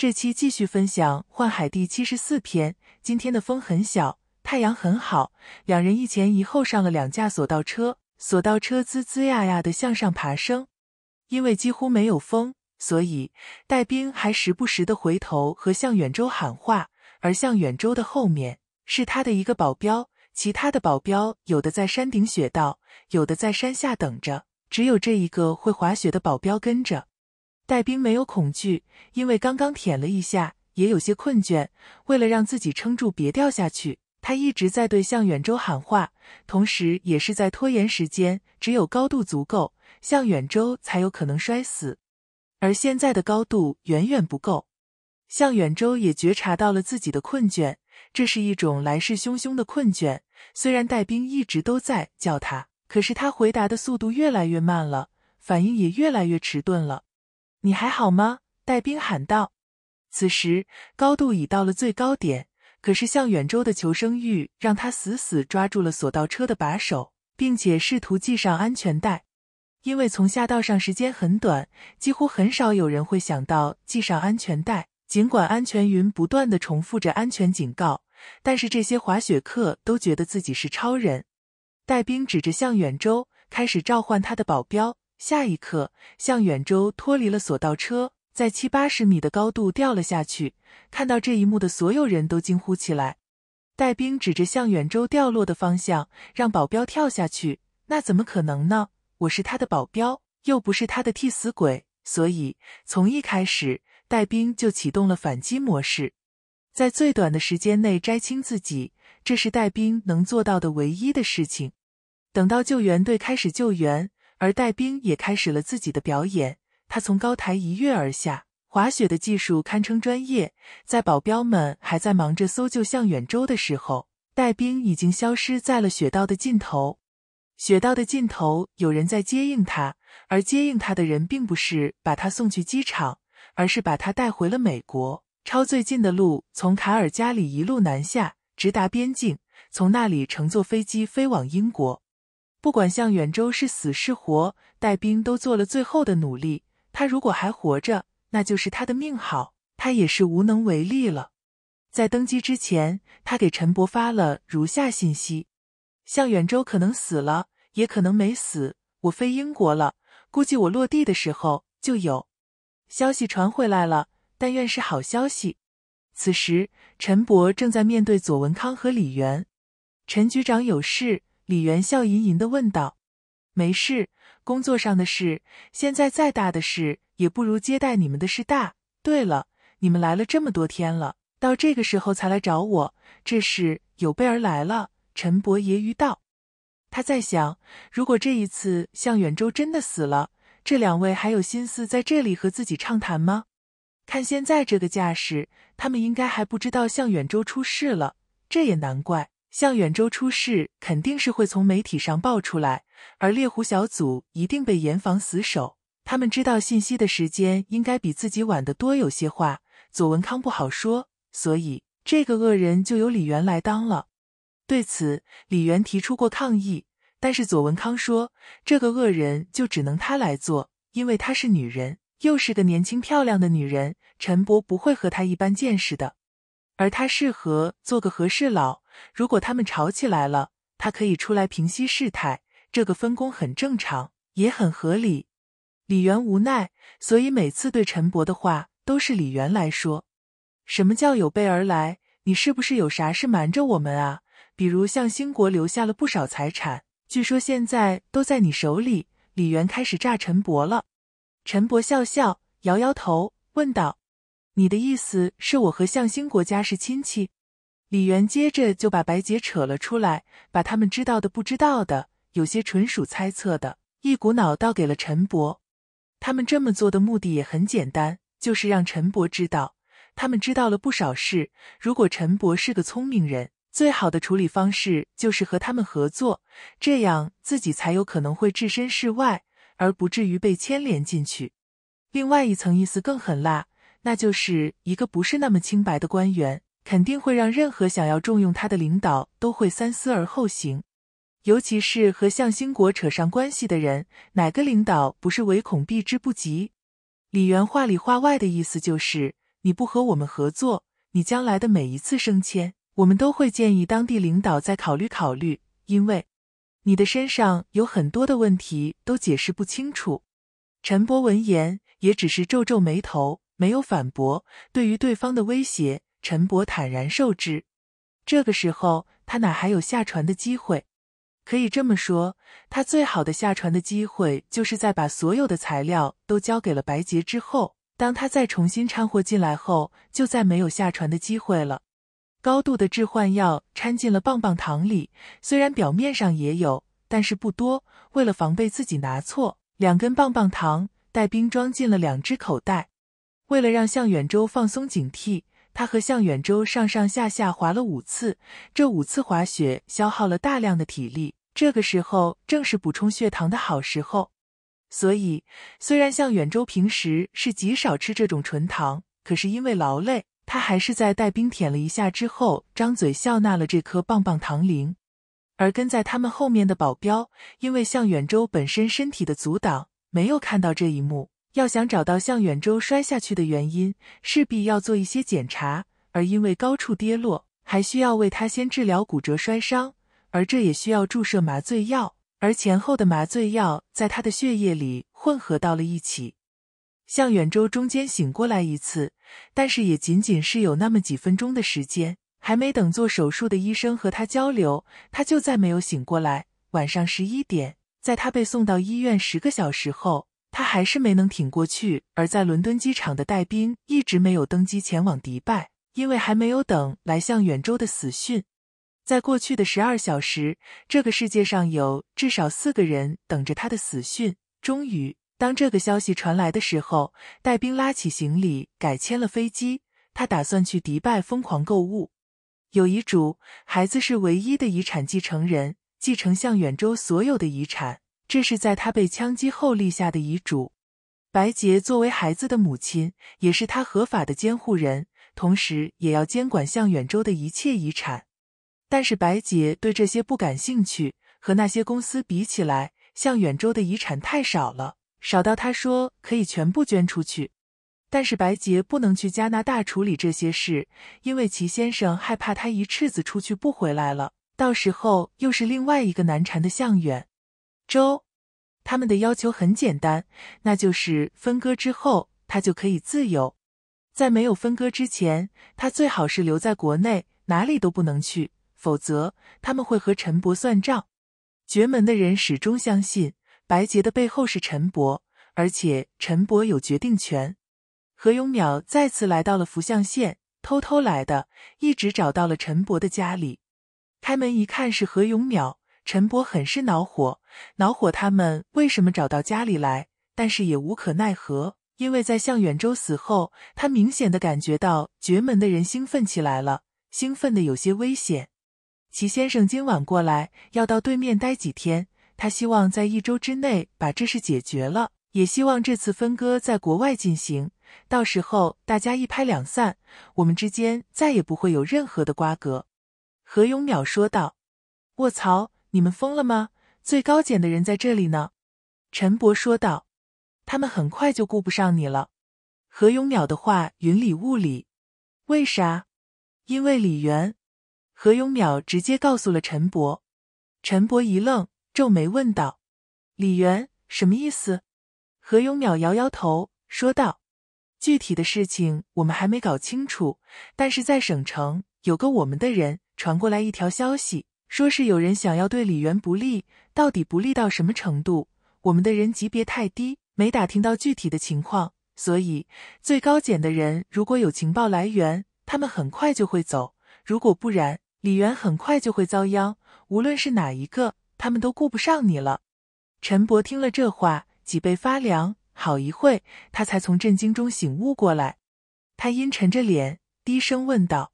这期继续分享《幻海》第七十四篇。今天的风很小，太阳很好。两人一前一后上了两架索道车，索道车滋滋呀呀地向上爬升。因为几乎没有风，所以戴兵还时不时地回头和向远洲喊话。而向远洲的后面是他的一个保镖，其他的保镖有的在山顶雪道，有的在山下等着，只有这一个会滑雪的保镖跟着。戴兵没有恐惧，因为刚刚舔了一下，也有些困倦。为了让自己撑住，别掉下去，他一直在对向远洲喊话，同时也是在拖延时间。只有高度足够，向远洲才有可能摔死，而现在的高度远远不够。向远洲也觉察到了自己的困倦，这是一种来势汹汹的困倦。虽然戴兵一直都在叫他，可是他回答的速度越来越慢了，反应也越来越迟钝了。你还好吗？戴兵喊道。此时高度已到了最高点，可是向远洲的求生欲让他死死抓住了索道车的把手，并且试图系上安全带。因为从下道上时间很短，几乎很少有人会想到系上安全带。尽管安全云不断的重复着安全警告，但是这些滑雪客都觉得自己是超人。戴兵指着向远洲，开始召唤他的保镖。下一刻，向远洲脱离了索道车，在七八十米的高度掉了下去。看到这一幕的所有人都惊呼起来。戴兵指着向远洲掉落的方向，让保镖跳下去。那怎么可能呢？我是他的保镖，又不是他的替死鬼。所以从一开始，戴兵就启动了反击模式，在最短的时间内摘清自己。这是戴兵能做到的唯一的事情。等到救援队开始救援。而戴兵也开始了自己的表演，他从高台一跃而下，滑雪的技术堪称专业。在保镖们还在忙着搜救向远洲的时候，戴兵已经消失在了雪道的尽头。雪道的尽头有人在接应他，而接应他的人并不是把他送去机场，而是把他带回了美国，抄最近的路从卡尔加里一路南下，直达边境，从那里乘坐飞机飞往英国。不管向远舟是死是活，带兵都做了最后的努力。他如果还活着，那就是他的命好；他也是无能为力了。在登基之前，他给陈伯发了如下信息：向远舟可能死了，也可能没死。我飞英国了，估计我落地的时候就有消息传回来了。但愿是好消息。此时，陈伯正在面对左文康和李元。陈局长有事。李元笑吟吟的问道：“没事，工作上的事，现在再大的事也不如接待你们的事大。对了，你们来了这么多天了，到这个时候才来找我，这是有备而来了。”陈伯揶揄道。他在想，如果这一次向远洲真的死了，这两位还有心思在这里和自己畅谈吗？看现在这个架势，他们应该还不知道向远洲出事了。这也难怪。向远洲出事肯定是会从媒体上爆出来，而猎狐小组一定被严防死守。他们知道信息的时间应该比自己晚得多，有些话左文康不好说，所以这个恶人就由李媛来当了。对此，李媛提出过抗议，但是左文康说这个恶人就只能她来做，因为她是女人，又是个年轻漂亮的女人，陈伯不会和她一般见识的，而她适合做个和事佬。如果他们吵起来了，他可以出来平息事态。这个分工很正常，也很合理。李元无奈，所以每次对陈伯的话都是李元来说。什么叫有备而来？你是不是有啥事瞒着我们啊？比如向兴国留下了不少财产，据说现在都在你手里。李元开始炸陈伯了。陈伯笑笑，摇摇头，问道：“你的意思是我和向兴国家是亲戚？”李元接着就把白洁扯了出来，把他们知道的、不知道的，有些纯属猜测的，一股脑倒给了陈博。他们这么做的目的也很简单，就是让陈博知道，他们知道了不少事。如果陈博是个聪明人，最好的处理方式就是和他们合作，这样自己才有可能会置身事外，而不至于被牵连进去。另外一层意思更狠辣，那就是一个不是那么清白的官员。肯定会让任何想要重用他的领导都会三思而后行，尤其是和向兴国扯上关系的人，哪个领导不是唯恐避之不及？李元话里话外的意思就是：你不和我们合作，你将来的每一次升迁，我们都会建议当地领导再考虑考虑，因为你的身上有很多的问题都解释不清楚。陈博闻言也只是皱皱眉头，没有反驳。对于对方的威胁。陈伯坦然受之，这个时候他哪还有下船的机会？可以这么说，他最好的下船的机会就是在把所有的材料都交给了白洁之后，当他再重新掺和进来后，就再没有下船的机会了。高度的致幻药掺进了棒棒糖里，虽然表面上也有，但是不多。为了防备自己拿错，两根棒棒糖带冰装进了两只口袋，为了让向远洲放松警惕。他和向远洲上上下下滑了五次，这五次滑雪消耗了大量的体力。这个时候正是补充血糖的好时候，所以虽然向远洲平时是极少吃这种纯糖，可是因为劳累，他还是在带兵舔了一下之后，张嘴笑纳了这颗棒棒糖零。而跟在他们后面的保镖，因为向远洲本身身体的阻挡，没有看到这一幕。要想找到向远洲摔下去的原因，势必要做一些检查，而因为高处跌落，还需要为他先治疗骨折摔伤，而这也需要注射麻醉药，而前后的麻醉药在他的血液里混合到了一起。向远洲中间醒过来一次，但是也仅仅是有那么几分钟的时间，还没等做手术的医生和他交流，他就再没有醒过来。晚上十一点，在他被送到医院十个小时后。他还是没能挺过去，而在伦敦机场的戴宾一直没有登机前往迪拜，因为还没有等来向远洲的死讯。在过去的十二小时，这个世界上有至少四个人等着他的死讯。终于，当这个消息传来的时候，戴宾拉起行李改签了飞机。他打算去迪拜疯狂购物。有遗嘱，孩子是唯一的遗产继承人，继承向远洲所有的遗产。这是在他被枪击后立下的遗嘱。白洁作为孩子的母亲，也是他合法的监护人，同时也要监管向远洲的一切遗产。但是白洁对这些不感兴趣，和那些公司比起来，向远洲的遗产太少了，少到他说可以全部捐出去。但是白洁不能去加拿大处理这些事，因为齐先生害怕他一赤子出去不回来了，到时候又是另外一个难缠的向远。周，他们的要求很简单，那就是分割之后他就可以自由。在没有分割之前，他最好是留在国内，哪里都不能去，否则他们会和陈伯算账。绝门的人始终相信白洁的背后是陈伯，而且陈伯有决定权。何永淼再次来到了福相县，偷偷来的，一直找到了陈伯的家里。开门一看是何永淼。陈伯很是恼火，恼火他们为什么找到家里来，但是也无可奈何，因为在向远洲死后，他明显的感觉到绝门的人兴奋起来了，兴奋的有些危险。齐先生今晚过来，要到对面待几天，他希望在一周之内把这事解决了，也希望这次分割在国外进行，到时候大家一拍两散，我们之间再也不会有任何的瓜葛。”何永淼说道，“卧槽！”你们疯了吗？最高检的人在这里呢。”陈博说道，“他们很快就顾不上你了。”何永淼的话云里雾里，“为啥？”“因为李元。”何永淼直接告诉了陈博。陈博一愣，皱眉问道：“李元什么意思？”何永淼摇摇头说道：“具体的事情我们还没搞清楚，但是在省城有个我们的人传过来一条消息。”说是有人想要对李元不利，到底不利到什么程度？我们的人级别太低，没打听到具体的情况。所以，最高检的人如果有情报来源，他们很快就会走；如果不然，李元很快就会遭殃。无论是哪一个，他们都顾不上你了。陈伯听了这话，脊背发凉，好一会，他才从震惊中醒悟过来。他阴沉着脸，低声问道。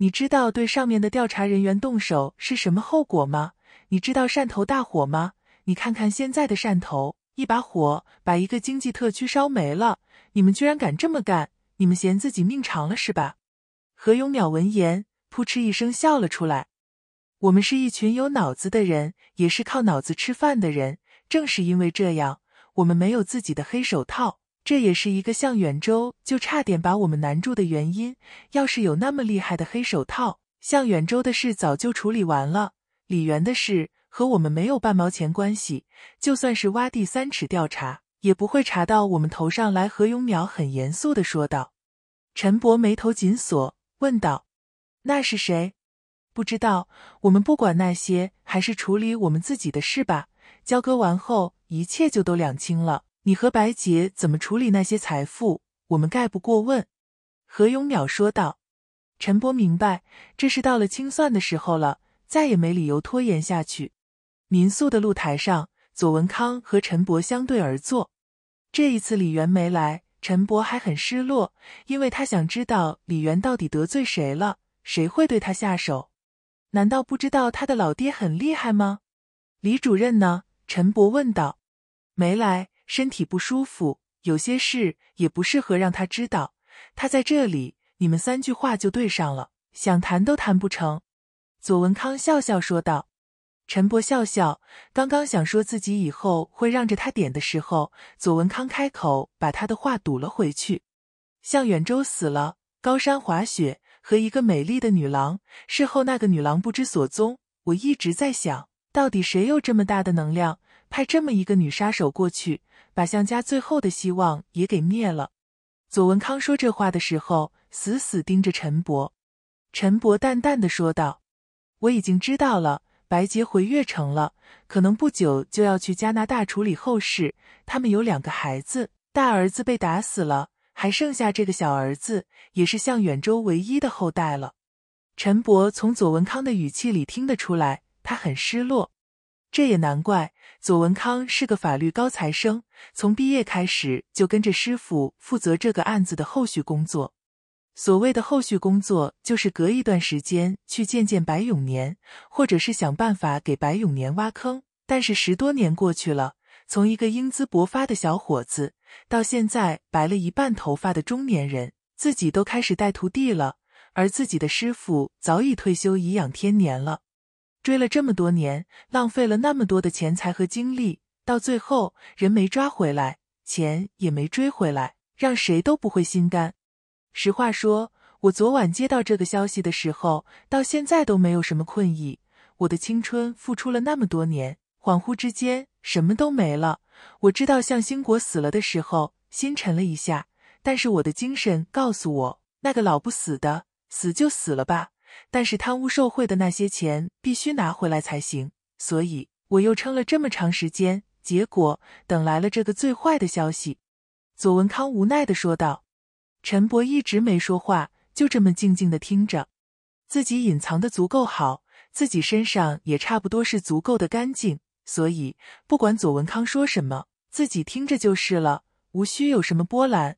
你知道对上面的调查人员动手是什么后果吗？你知道汕头大火吗？你看看现在的汕头，一把火把一个经济特区烧没了，你们居然敢这么干？你们嫌自己命长了是吧？何永淼闻言，扑哧一声笑了出来。我们是一群有脑子的人，也是靠脑子吃饭的人，正是因为这样，我们没有自己的黑手套。这也是一个向远洲就差点把我们难住的原因。要是有那么厉害的黑手套，向远洲的事早就处理完了。李元的事和我们没有半毛钱关系，就算是挖地三尺调查，也不会查到我们头上来。何永淼很严肃地说道。陈博眉头紧锁，问道：“那是谁？不知道。我们不管那些，还是处理我们自己的事吧。交割完后，一切就都两清了。”你和白洁怎么处理那些财富？我们概不过问。”何永淼说道。陈伯明白，这是到了清算的时候了，再也没理由拖延下去。民宿的露台上，左文康和陈博相对而坐。这一次李元没来，陈博还很失落，因为他想知道李元到底得罪谁了，谁会对他下手？难道不知道他的老爹很厉害吗？李主任呢？陈博问道。没来。身体不舒服，有些事也不适合让他知道。他在这里，你们三句话就对上了，想谈都谈不成。”左文康笑笑说道。陈博笑笑，刚刚想说自己以后会让着他点的时候，左文康开口把他的话堵了回去。向远洲死了，高山滑雪和一个美丽的女郎，事后那个女郎不知所踪。我一直在想，到底谁有这么大的能量？派这么一个女杀手过去，把向家最后的希望也给灭了。左文康说这话的时候，死死盯着陈伯。陈伯淡淡的说道：“我已经知道了，白洁回越城了，可能不久就要去加拿大处理后事。他们有两个孩子，大儿子被打死了，还剩下这个小儿子，也是向远洲唯一的后代了。”陈伯从左文康的语气里听得出来，他很失落。这也难怪。左文康是个法律高材生，从毕业开始就跟着师傅负责这个案子的后续工作。所谓的后续工作，就是隔一段时间去见见白永年，或者是想办法给白永年挖坑。但是十多年过去了，从一个英姿勃发的小伙子，到现在白了一半头发的中年人，自己都开始带徒弟了，而自己的师傅早已退休颐养天年了。追了这么多年，浪费了那么多的钱财和精力，到最后人没抓回来，钱也没追回来，让谁都不会心甘。实话说，我昨晚接到这个消息的时候，到现在都没有什么困意。我的青春付出了那么多年，恍惚之间什么都没了。我知道向兴国死了的时候，心沉了一下，但是我的精神告诉我，那个老不死的死就死了吧。但是贪污受贿的那些钱必须拿回来才行，所以我又撑了这么长时间，结果等来了这个最坏的消息。”左文康无奈的说道。陈博一直没说话，就这么静静的听着。自己隐藏的足够好，自己身上也差不多是足够的干净，所以不管左文康说什么，自己听着就是了，无需有什么波澜。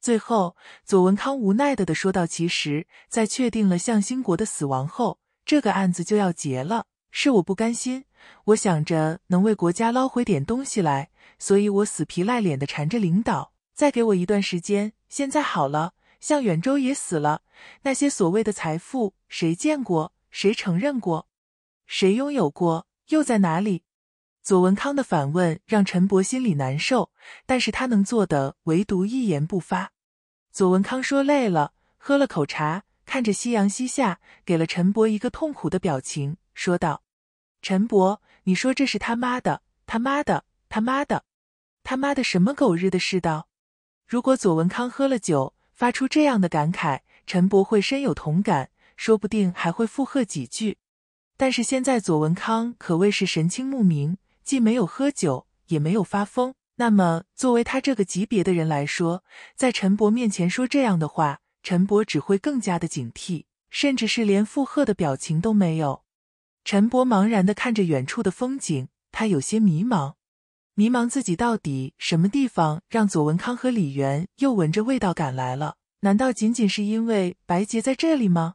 最后，左文康无奈的的说道：“其实，在确定了向兴国的死亡后，这个案子就要结了。是我不甘心，我想着能为国家捞回点东西来，所以我死皮赖脸的缠着领导，再给我一段时间。现在好了，向远舟也死了，那些所谓的财富，谁见过？谁承认过？谁拥有过？又在哪里？”左文康的反问让陈博心里难受，但是他能做的唯独一言不发。左文康说累了，喝了口茶，看着夕阳西下，给了陈博一个痛苦的表情，说道：“陈博，你说这是他妈的他妈的他妈的他妈的什么狗日的世道！”如果左文康喝了酒，发出这样的感慨，陈博会深有同感，说不定还会附和几句。但是现在左文康可谓是神清目明。既没有喝酒，也没有发疯。那么，作为他这个级别的人来说，在陈伯面前说这样的话，陈伯只会更加的警惕，甚至是连附和的表情都没有。陈伯茫然的看着远处的风景，他有些迷茫，迷茫自己到底什么地方让左文康和李元又闻着味道赶来了？难道仅仅是因为白洁在这里吗？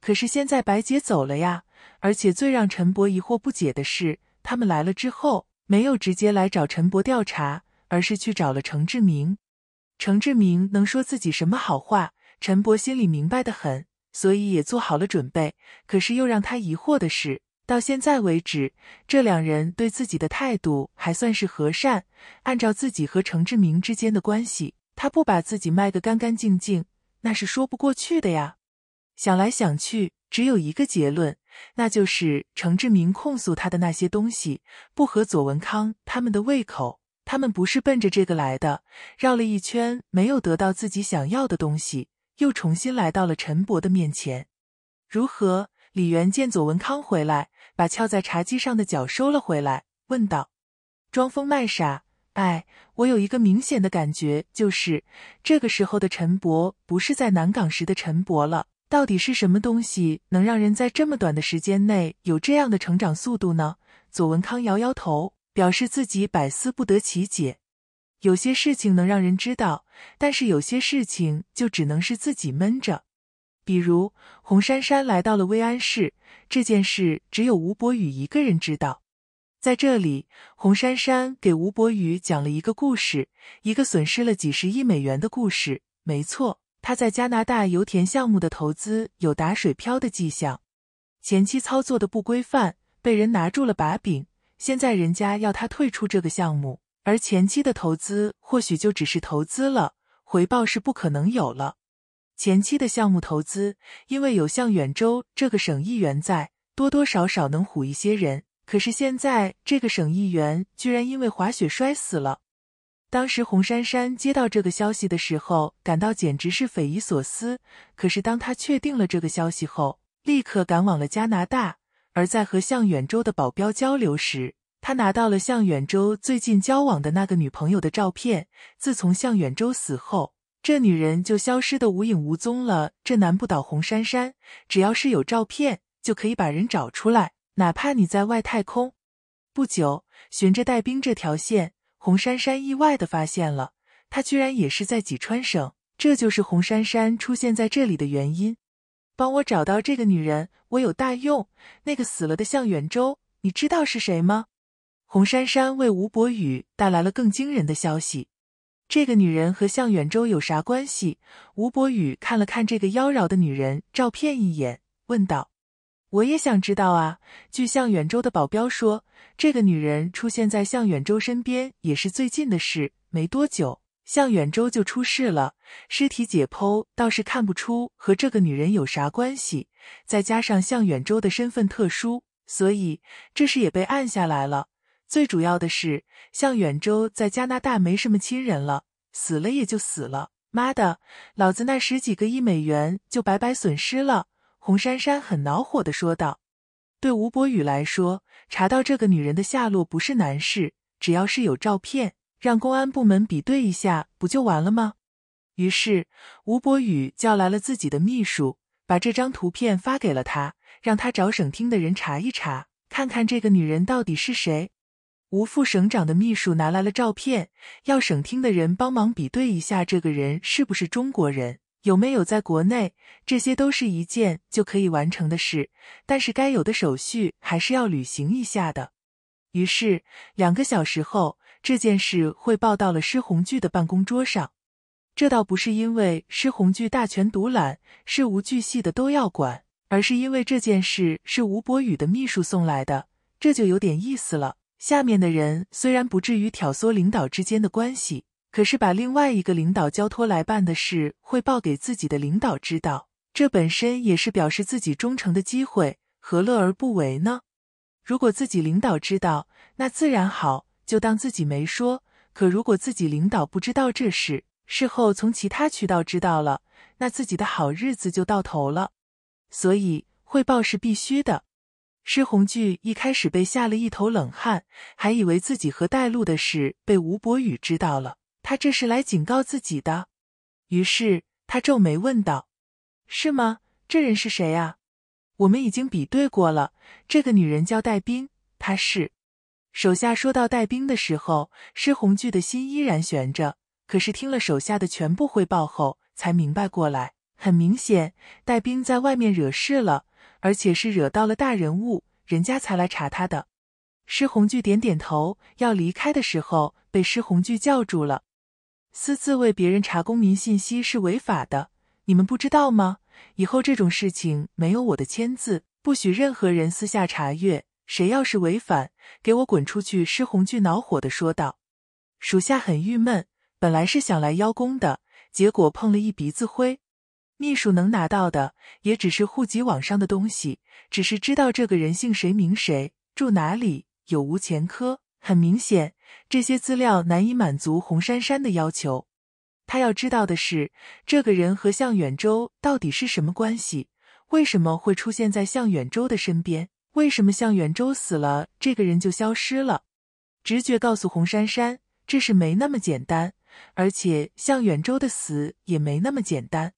可是现在白洁走了呀！而且最让陈伯疑惑不解的是。他们来了之后，没有直接来找陈博调查，而是去找了程志明。程志明能说自己什么好话，陈博心里明白的很，所以也做好了准备。可是又让他疑惑的是，到现在为止，这两人对自己的态度还算是和善。按照自己和程志明之间的关系，他不把自己卖个干干净净，那是说不过去的呀。想来想去，只有一个结论。那就是程志明控诉他的那些东西不合左文康他们的胃口，他们不是奔着这个来的。绕了一圈，没有得到自己想要的东西，又重新来到了陈伯的面前。如何？李元见左文康回来，把翘在茶几上的脚收了回来，问道：“装疯卖傻？哎，我有一个明显的感觉，就是这个时候的陈伯不是在南港时的陈伯了。”到底是什么东西能让人在这么短的时间内有这样的成长速度呢？左文康摇摇头，表示自己百思不得其解。有些事情能让人知道，但是有些事情就只能是自己闷着。比如，洪珊珊来到了威安市这件事，只有吴伯宇一个人知道。在这里，洪珊珊给吴伯宇讲了一个故事，一个损失了几十亿美元的故事。没错。他在加拿大油田项目的投资有打水漂的迹象，前期操作的不规范被人拿住了把柄，现在人家要他退出这个项目，而前期的投资或许就只是投资了，回报是不可能有了。前期的项目投资，因为有向远州这个省议员在，多多少少能唬一些人，可是现在这个省议员居然因为滑雪摔死了。当时洪珊珊接到这个消息的时候，感到简直是匪夷所思。可是当他确定了这个消息后，立刻赶往了加拿大。而在和向远洲的保镖交流时，他拿到了向远洲最近交往的那个女朋友的照片。自从向远洲死后，这女人就消失的无影无踪了。这难不倒洪珊珊，只要是有照片，就可以把人找出来，哪怕你在外太空。不久，循着带兵这条线。洪珊珊意外的发现了，她居然也是在济川省，这就是洪珊珊出现在这里的原因。帮我找到这个女人，我有大用。那个死了的向远洲，你知道是谁吗？洪珊珊为吴伯宇带来了更惊人的消息。这个女人和向远洲有啥关系？吴伯宇看了看这个妖娆的女人照片一眼，问道。我也想知道啊！据向远洲的保镖说，这个女人出现在向远洲身边也是最近的事，没多久，向远洲就出事了。尸体解剖倒是看不出和这个女人有啥关系，再加上向远洲的身份特殊，所以这事也被按下来了。最主要的是，向远洲在加拿大没什么亲人了，死了也就死了。妈的，老子那十几个亿美元就白白损失了。洪珊珊很恼火的说道：“对吴伯宇来说，查到这个女人的下落不是难事，只要是有照片，让公安部门比对一下，不就完了吗？”于是，吴伯宇叫来了自己的秘书，把这张图片发给了他，让他找省厅的人查一查，看看这个女人到底是谁。吴副省长的秘书拿来了照片，要省厅的人帮忙比对一下，这个人是不是中国人？有没有在国内？这些都是一件就可以完成的事，但是该有的手续还是要履行一下的。于是两个小时后，这件事汇报到了施宏巨的办公桌上。这倒不是因为施宏巨大权独揽，事无巨细的都要管，而是因为这件事是吴博宇的秘书送来的，这就有点意思了。下面的人虽然不至于挑唆领导之间的关系。可是把另外一个领导交托来办的事汇报给自己的领导知道，这本身也是表示自己忠诚的机会，何乐而不为呢？如果自己领导知道，那自然好，就当自己没说；可如果自己领导不知道这事，事后从其他渠道知道了，那自己的好日子就到头了。所以汇报是必须的。施红俊一开始被吓了一头冷汗，还以为自己和带路的事被吴伯宇知道了。他这是来警告自己的，于是他皱眉问道：“是吗？这人是谁啊？”我们已经比对过了，这个女人叫戴冰，她是。手下说到戴冰的时候，施红巨的心依然悬着。可是听了手下的全部汇报后，才明白过来。很明显，戴冰在外面惹事了，而且是惹到了大人物，人家才来查他的。施红巨点点头，要离开的时候被施红巨叫住了。私自为别人查公民信息是违法的，你们不知道吗？以后这种事情没有我的签字，不许任何人私下查阅。谁要是违反，给我滚出去！施红俊恼火的说道。属下很郁闷，本来是想来邀功的，结果碰了一鼻子灰。秘书能拿到的，也只是户籍网上的东西，只是知道这个人姓谁名谁，住哪里，有无前科。很明显。这些资料难以满足洪珊珊的要求。他要知道的是，这个人和向远洲到底是什么关系？为什么会出现在向远洲的身边？为什么向远洲死了，这个人就消失了？直觉告诉洪珊珊，这事没那么简单，而且向远洲的死也没那么简单。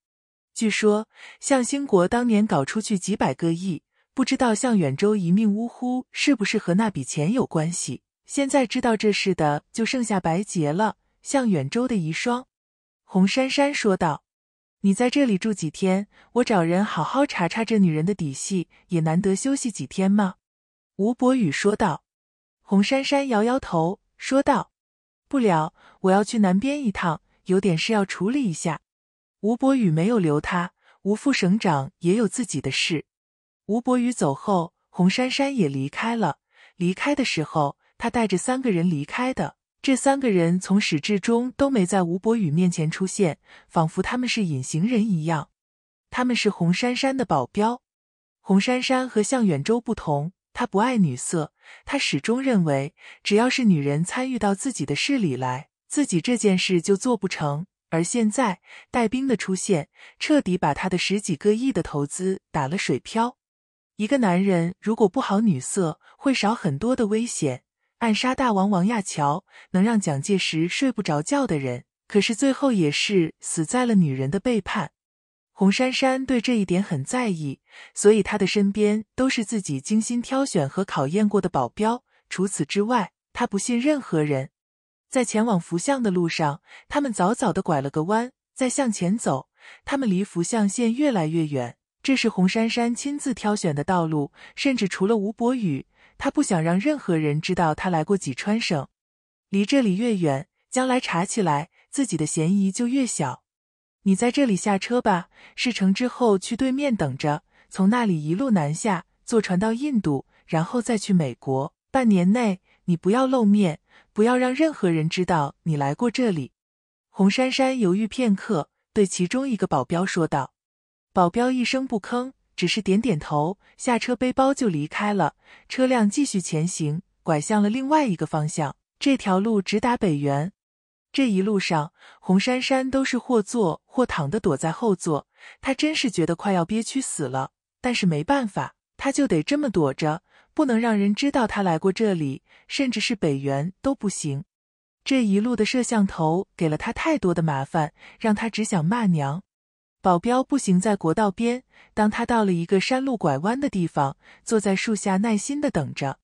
据说向兴国当年搞出去几百个亿，不知道向远洲一命呜呼是不是和那笔钱有关系？现在知道这事的就剩下白洁了，向远州的遗孀。”洪珊珊说道，“你在这里住几天，我找人好好查查这女人的底细，也难得休息几天嘛。”吴伯宇说道。洪珊珊摇摇头说道：“不了，我要去南边一趟，有点事要处理一下。”吴伯宇没有留他，吴副省长也有自己的事。吴伯宇走后，洪珊珊也离开了。离开的时候。他带着三个人离开的，这三个人从始至终都没在吴博宇面前出现，仿佛他们是隐形人一样。他们是洪珊珊的保镖。洪珊珊和向远洲不同，她不爱女色，她始终认为，只要是女人参与到自己的事里来，自己这件事就做不成。而现在，戴兵的出现，彻底把他的十几个亿的投资打了水漂。一个男人如果不好女色，会少很多的危险。暗杀大王王亚樵，能让蒋介石睡不着觉的人，可是最后也是死在了女人的背叛。洪珊珊对这一点很在意，所以她的身边都是自己精心挑选和考验过的保镖。除此之外，她不信任何人。在前往福相的路上，他们早早的拐了个弯，再向前走，他们离福相县越来越远。这是洪珊珊亲自挑选的道路，甚至除了吴伯宇。他不想让任何人知道他来过济川省，离这里越远，将来查起来自己的嫌疑就越小。你在这里下车吧，事成之后去对面等着，从那里一路南下，坐船到印度，然后再去美国。半年内你不要露面，不要让任何人知道你来过这里。洪珊珊犹豫片刻，对其中一个保镖说道：“保镖一声不吭。”只是点点头，下车背包就离开了。车辆继续前行，拐向了另外一个方向。这条路直达北园。这一路上，红珊珊都是或坐或躺的躲在后座，她真是觉得快要憋屈死了。但是没办法，她就得这么躲着，不能让人知道她来过这里，甚至是北园都不行。这一路的摄像头给了她太多的麻烦，让她只想骂娘。保镖步行在国道边，当他到了一个山路拐弯的地方，坐在树下耐心的等着。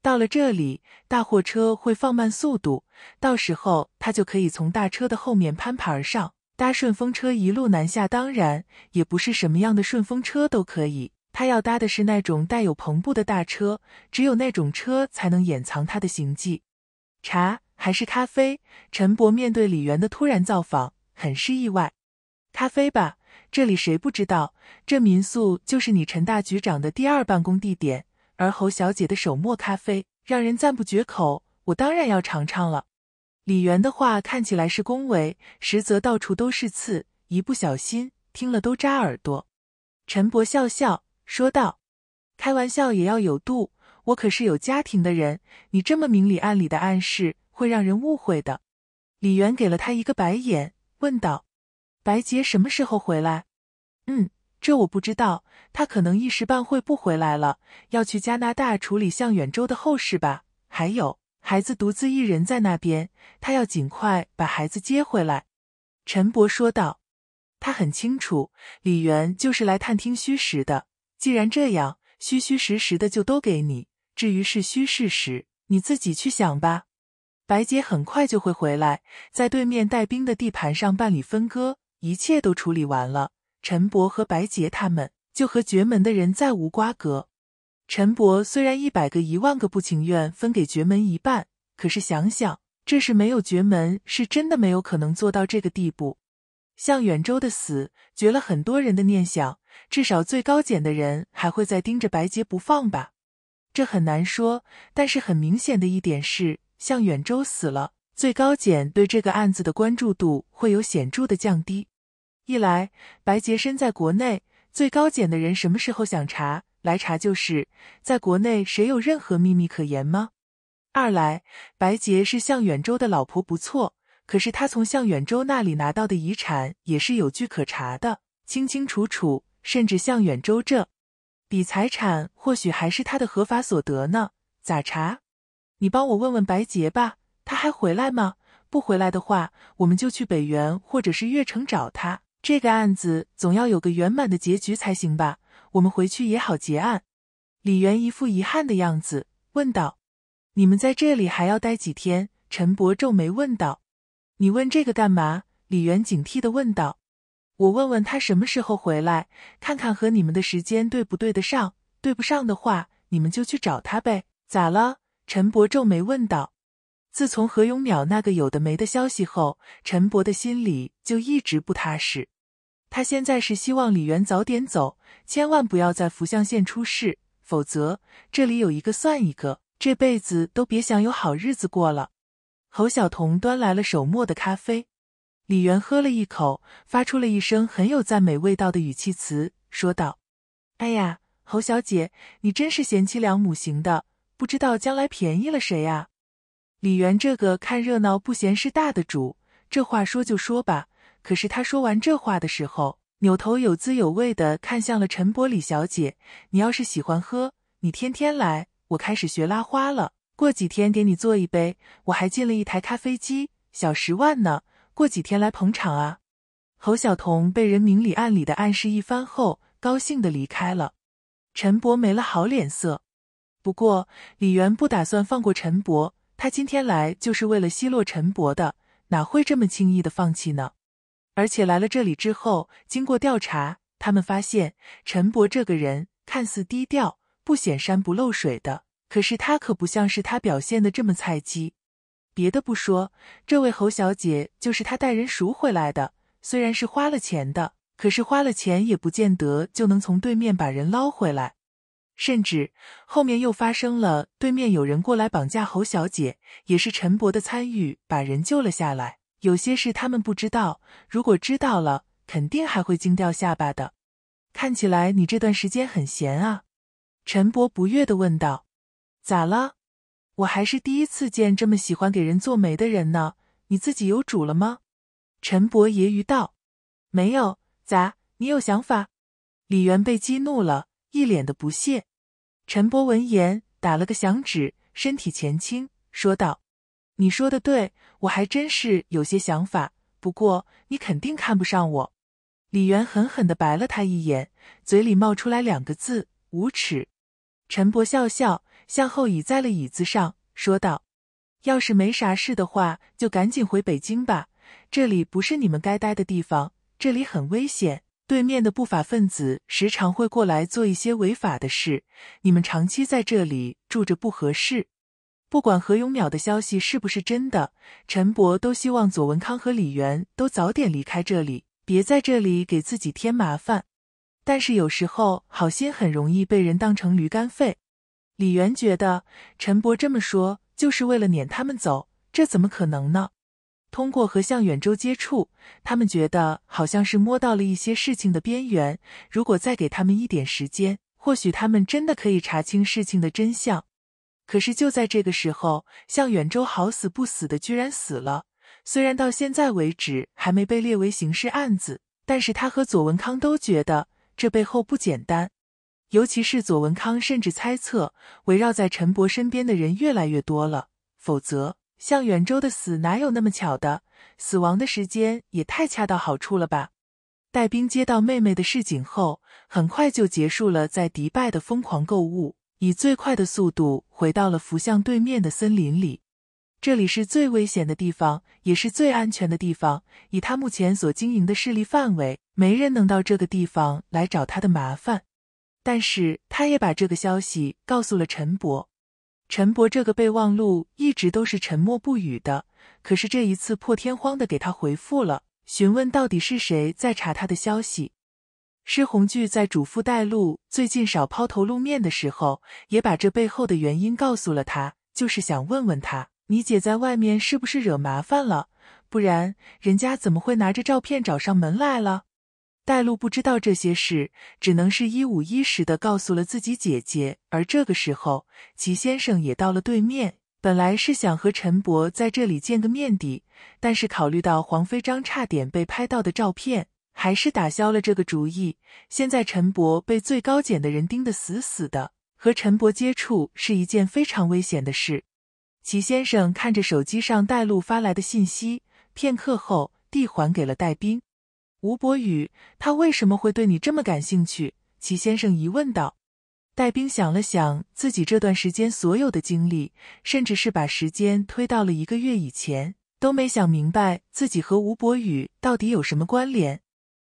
到了这里，大货车会放慢速度，到时候他就可以从大车的后面攀爬而上，搭顺风车一路南下。当然，也不是什么样的顺风车都可以，他要搭的是那种带有篷布的大车，只有那种车才能掩藏他的行迹。茶还是咖啡？陈伯面对李元的突然造访，很是意外。咖啡吧，这里谁不知道？这民宿就是你陈大局长的第二办公地点，而侯小姐的手磨咖啡让人赞不绝口，我当然要尝尝了。李媛的话看起来是恭维，实则到处都是刺，一不小心听了都扎耳朵。陈伯笑笑说道：“开玩笑也要有度，我可是有家庭的人，你这么明里暗里的暗示会让人误会的。”李媛给了他一个白眼，问道。白洁什么时候回来？嗯，这我不知道。他可能一时半会不回来了，要去加拿大处理向远洲的后事吧。还有，孩子独自一人在那边，他要尽快把孩子接回来。”陈伯说道。他很清楚，李元就是来探听虚实的。既然这样，虚虚实实的就都给你。至于是虚是实，你自己去想吧。白洁很快就会回来，在对面带兵的地盘上办理分割。一切都处理完了，陈伯和白洁他们就和绝门的人再无瓜葛。陈伯虽然一百个一万个不情愿分给绝门一半，可是想想，这事没有绝门是真的没有可能做到这个地步。向远洲的死绝了很多人的念想，至少最高检的人还会在盯着白洁不放吧？这很难说，但是很明显的一点是，向远洲死了。最高检对这个案子的关注度会有显著的降低。一来，白洁身在国内，最高检的人什么时候想查来查就是。在国内，谁有任何秘密可言吗？二来，白洁是向远洲的老婆不错，可是她从向远洲那里拿到的遗产也是有据可查的，清清楚楚，甚至向远洲这笔财产或许还是他的合法所得呢？咋查？你帮我问问白洁吧。他还回来吗？不回来的话，我们就去北原或者是月城找他。这个案子总要有个圆满的结局才行吧？我们回去也好结案。李元一副遗憾的样子问道：“你们在这里还要待几天？”陈伯皱眉问道：“你问这个干嘛？”李元警惕的问道：“我问问他什么时候回来，看看和你们的时间对不对得上。对不上的话，你们就去找他呗。”咋了？陈伯皱眉问道。自从何永淼那个有的没的消息后，陈博的心里就一直不踏实。他现在是希望李元早点走，千万不要在福相县出事，否则这里有一个算一个，这辈子都别想有好日子过了。侯晓彤端来了手磨的咖啡，李元喝了一口，发出了一声很有赞美味道的语气词，说道：“哎呀，侯小姐，你真是贤妻良母型的，不知道将来便宜了谁呀。”李元这个看热闹不嫌事大的主，这话说就说吧。可是他说完这话的时候，扭头有滋有味的看向了陈伯李小姐：“你要是喜欢喝，你天天来。我开始学拉花了，过几天给你做一杯。我还进了一台咖啡机，小十万呢。过几天来捧场啊。”侯晓彤被人明里暗里的暗示一番后，高兴的离开了。陈伯没了好脸色，不过李元不打算放过陈伯。他今天来就是为了奚落陈伯的，哪会这么轻易的放弃呢？而且来了这里之后，经过调查，他们发现陈伯这个人看似低调，不显山不漏水的，可是他可不像是他表现的这么菜鸡。别的不说，这位侯小姐就是他带人赎回来的，虽然是花了钱的，可是花了钱也不见得就能从对面把人捞回来。甚至后面又发生了，对面有人过来绑架侯小姐，也是陈伯的参与把人救了下来。有些事他们不知道，如果知道了，肯定还会惊掉下巴的。看起来你这段时间很闲啊？陈伯不悦的问道。咋了？我还是第一次见这么喜欢给人做媒的人呢。你自己有主了吗？陈伯揶揄道。没有，咋？你有想法？李元被激怒了，一脸的不屑。陈博闻言打了个响指，身体前倾，说道：“你说的对，我还真是有些想法。不过你肯定看不上我。”李元狠狠的白了他一眼，嘴里冒出来两个字：“无耻。”陈博笑笑，向后倚在了椅子上，说道：“要是没啥事的话，就赶紧回北京吧。这里不是你们该待的地方，这里很危险。”对面的不法分子时常会过来做一些违法的事，你们长期在这里住着不合适。不管何永淼的消息是不是真的，陈博都希望左文康和李元都早点离开这里，别在这里给自己添麻烦。但是有时候好心很容易被人当成驴肝肺。李元觉得陈博这么说就是为了撵他们走，这怎么可能呢？通过和向远洲接触，他们觉得好像是摸到了一些事情的边缘。如果再给他们一点时间，或许他们真的可以查清事情的真相。可是就在这个时候，向远洲好死不死的居然死了。虽然到现在为止还没被列为刑事案子，但是他和左文康都觉得这背后不简单。尤其是左文康，甚至猜测围绕在陈博身边的人越来越多了。否则。向远洲的死哪有那么巧的？死亡的时间也太恰到好处了吧！带兵接到妹妹的示警后，很快就结束了在迪拜的疯狂购物，以最快的速度回到了福巷对面的森林里。这里是最危险的地方，也是最安全的地方。以他目前所经营的势力范围，没人能到这个地方来找他的麻烦。但是，他也把这个消息告诉了陈伯，陈伯这个备忘录一直都是沉默不语的，可是这一次破天荒的给他回复了，询问到底是谁在查他的消息。施红巨在嘱咐带路最近少抛头露面的时候，也把这背后的原因告诉了他，就是想问问他，你姐在外面是不是惹麻烦了？不然人家怎么会拿着照片找上门来了？戴露不知道这些事，只能是一五一十的告诉了自己姐姐。而这个时候，齐先生也到了对面。本来是想和陈伯在这里见个面的，但是考虑到黄飞章差点被拍到的照片，还是打消了这个主意。现在陈伯被最高检的人盯得死死的，和陈伯接触是一件非常危险的事。齐先生看着手机上戴露发来的信息，片刻后递还给了戴兵。吴博宇，他为什么会对你这么感兴趣？齐先生疑问道。戴兵想了想自己这段时间所有的经历，甚至是把时间推到了一个月以前，都没想明白自己和吴博宇到底有什么关联。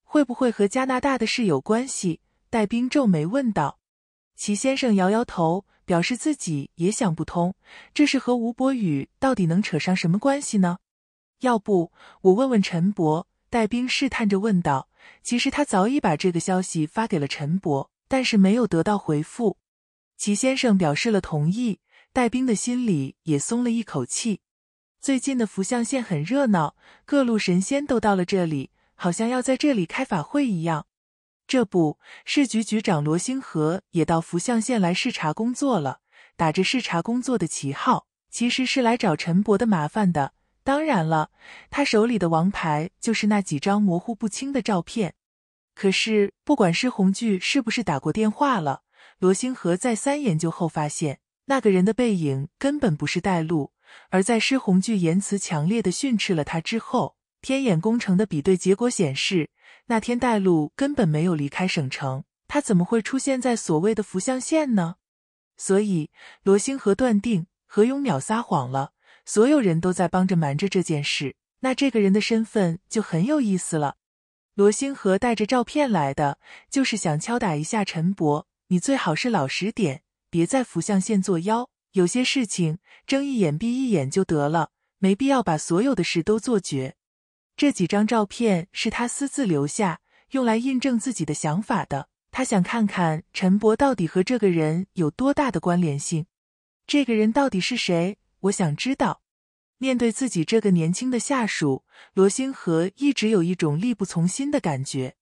会不会和加拿大的事有关系？戴兵皱眉问道。齐先生摇摇头，表示自己也想不通，这是和吴博宇到底能扯上什么关系呢？要不我问问陈博。戴兵试探着问道：“其实他早已把这个消息发给了陈博，但是没有得到回复。”齐先生表示了同意，戴兵的心里也松了一口气。最近的福相县很热闹，各路神仙都到了这里，好像要在这里开法会一样。这不，市局局长罗星河也到福相县来视察工作了，打着视察工作的旗号，其实是来找陈博的麻烦的。当然了，他手里的王牌就是那几张模糊不清的照片。可是，不管施红巨是不是打过电话了，罗星河再三研究后发现，那个人的背影根本不是带路。而在施红巨言辞强烈的训斥了他之后，天眼工程的比对结果显示，那天带路根本没有离开省城，他怎么会出现在所谓的福相县呢？所以，罗星河断定何永淼撒谎了。所有人都在帮着瞒着这件事，那这个人的身份就很有意思了。罗星河带着照片来的，就是想敲打一下陈博，你最好是老实点，别在扶象县作妖。有些事情睁一眼闭一眼就得了，没必要把所有的事都做绝。这几张照片是他私自留下，用来印证自己的想法的。他想看看陈博到底和这个人有多大的关联性，这个人到底是谁？我想知道，面对自己这个年轻的下属，罗星河一直有一种力不从心的感觉。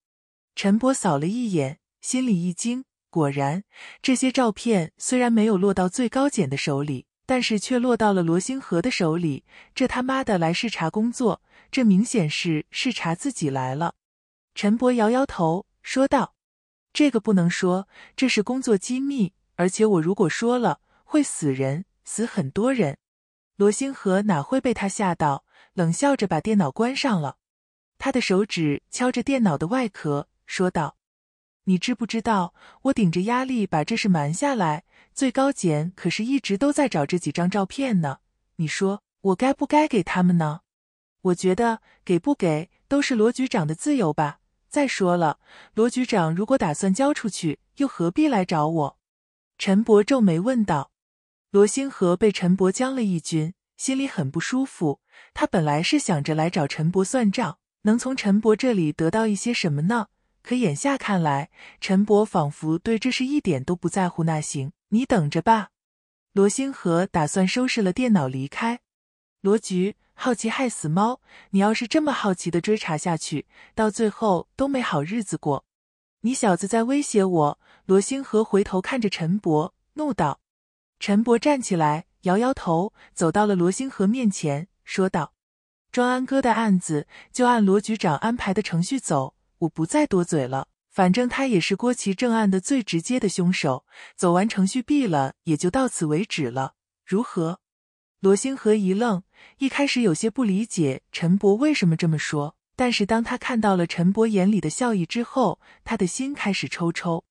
陈博扫了一眼，心里一惊，果然，这些照片虽然没有落到最高检的手里，但是却落到了罗星河的手里。这他妈的来视察工作，这明显是视察自己来了。陈博摇摇头，说道：“这个不能说，这是工作机密。而且我如果说了，会死人，死很多人。”罗星河哪会被他吓到？冷笑着把电脑关上了。他的手指敲着电脑的外壳，说道：“你知不知道，我顶着压力把这事瞒下来？最高检可是一直都在找这几张照片呢。你说我该不该给他们呢？我觉得给不给都是罗局长的自由吧。再说了，罗局长如果打算交出去，又何必来找我？”陈伯皱眉问道。罗星河被陈伯将了一军，心里很不舒服。他本来是想着来找陈伯算账，能从陈伯这里得到一些什么呢？可眼下看来，陈伯仿佛对这事一点都不在乎。那行，你等着吧。罗星河打算收拾了电脑离开。罗局，好奇害死猫，你要是这么好奇的追查下去，到最后都没好日子过。你小子在威胁我！罗星河回头看着陈伯，怒道。陈博站起来，摇摇头，走到了罗星河面前，说道：“庄安哥的案子就按罗局长安排的程序走，我不再多嘴了。反正他也是郭琦正案的最直接的凶手，走完程序毙了，也就到此为止了，如何？”罗星河一愣，一开始有些不理解陈博为什么这么说，但是当他看到了陈博眼里的笑意之后，他的心开始抽抽。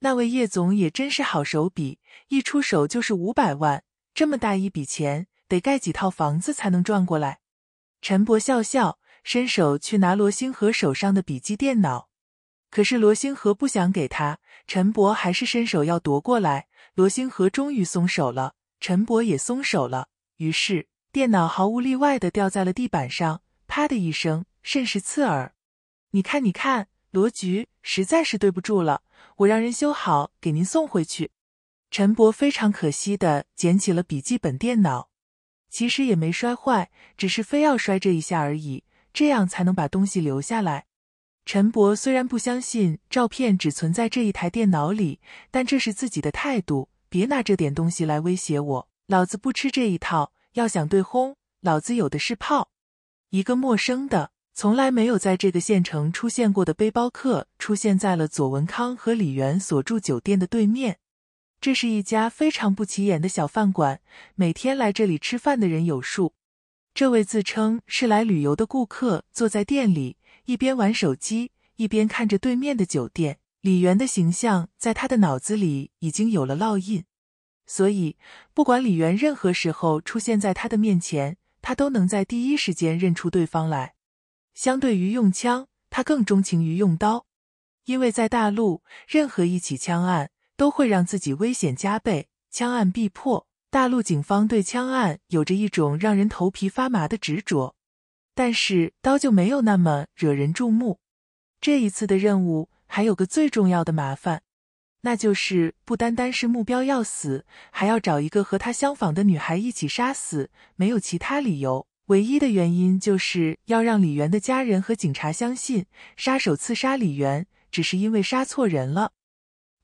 那位叶总也真是好手笔，一出手就是五百万，这么大一笔钱，得盖几套房子才能赚过来。陈博笑笑，伸手去拿罗星河手上的笔记电脑，可是罗星河不想给他，陈博还是伸手要夺过来，罗星河终于松手了，陈博也松手了，于是电脑毫无例外的掉在了地板上，啪的一声，甚是刺耳。你看，你看，罗局实在是对不住了。我让人修好，给您送回去。陈伯非常可惜的捡起了笔记本电脑，其实也没摔坏，只是非要摔这一下而已，这样才能把东西留下来。陈伯虽然不相信照片只存在这一台电脑里，但这是自己的态度，别拿这点东西来威胁我，老子不吃这一套。要想对轰，老子有的是炮。一个陌生的。从来没有在这个县城出现过的背包客出现在了左文康和李元所住酒店的对面。这是一家非常不起眼的小饭馆，每天来这里吃饭的人有数。这位自称是来旅游的顾客坐在店里，一边玩手机，一边看着对面的酒店。李元的形象在他的脑子里已经有了烙印，所以不管李元任何时候出现在他的面前，他都能在第一时间认出对方来。相对于用枪，他更钟情于用刀，因为在大陆，任何一起枪案都会让自己危险加倍，枪案必破。大陆警方对枪案有着一种让人头皮发麻的执着，但是刀就没有那么惹人注目。这一次的任务还有个最重要的麻烦，那就是不单单是目标要死，还要找一个和他相仿的女孩一起杀死，没有其他理由。唯一的原因就是要让李元的家人和警察相信，杀手刺杀李元只是因为杀错人了。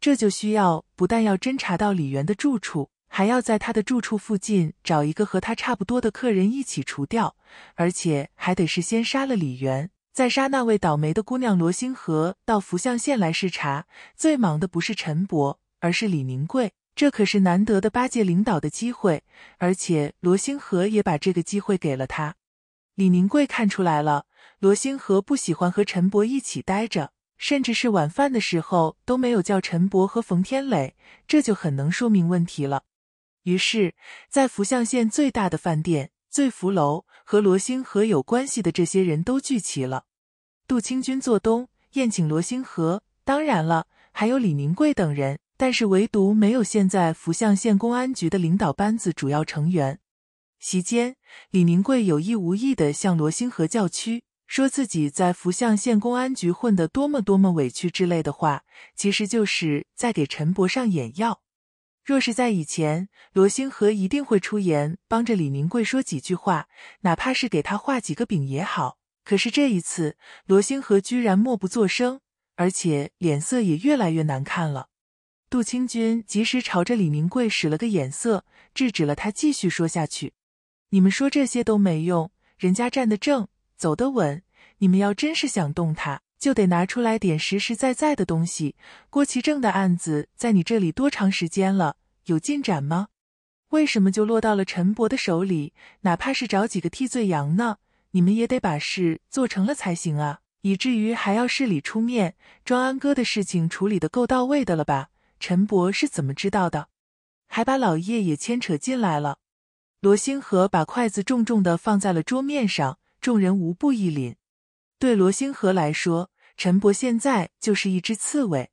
这就需要不但要侦查到李元的住处，还要在他的住处附近找一个和他差不多的客人一起除掉，而且还得是先杀了李元，再杀那位倒霉的姑娘罗星河。到福相县来视察，最忙的不是陈伯，而是李宁贵。这可是难得的八届领导的机会，而且罗星河也把这个机会给了他。李宁贵看出来了，罗星河不喜欢和陈博一起待着，甚至是晚饭的时候都没有叫陈博和冯天磊，这就很能说明问题了。于是，在福相县最大的饭店醉福楼，和罗星河有关系的这些人都聚齐了，杜清军做东宴请罗星河，当然了，还有李宁贵等人。但是唯独没有现在福相县公安局的领导班子主要成员。席间，李宁贵有意无意的向罗星河叫屈，说自己在福相县公安局混得多么多么委屈之类的话，其实就是在给陈博上眼药。若是在以前，罗星河一定会出言帮着李宁贵说几句话，哪怕是给他画几个饼也好。可是这一次，罗星河居然默不作声，而且脸色也越来越难看了。杜清军及时朝着李明贵使了个眼色，制止了他继续说下去。你们说这些都没用，人家站得正，走得稳。你们要真是想动他，就得拿出来点实实在在的东西。郭其正的案子在你这里多长时间了？有进展吗？为什么就落到了陈伯的手里？哪怕是找几个替罪羊呢？你们也得把事做成了才行啊！以至于还要市里出面。庄安哥的事情处理得够到位的了吧？陈博是怎么知道的？还把老叶也牵扯进来了。罗星河把筷子重重的放在了桌面上，众人无不一凛。对罗星河来说，陈博现在就是一只刺猬。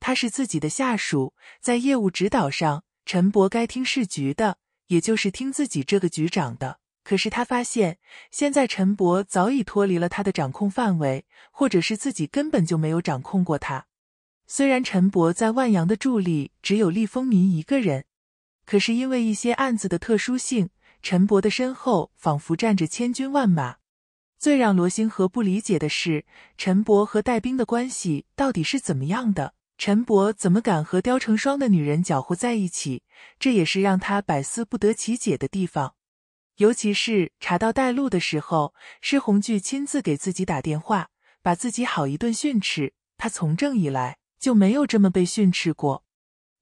他是自己的下属，在业务指导上，陈博该听市局的，也就是听自己这个局长的。可是他发现，现在陈博早已脱离了他的掌控范围，或者是自己根本就没有掌控过他。虽然陈伯在万阳的助力只有厉风民一个人，可是因为一些案子的特殊性，陈伯的身后仿佛站着千军万马。最让罗星河不理解的是，陈伯和戴兵的关系到底是怎么样的？陈伯怎么敢和雕成双的女人搅和在一起？这也是让他百思不得其解的地方。尤其是查到带路的时候，施红巨亲自给自己打电话，把自己好一顿训斥。他从政以来。就没有这么被训斥过，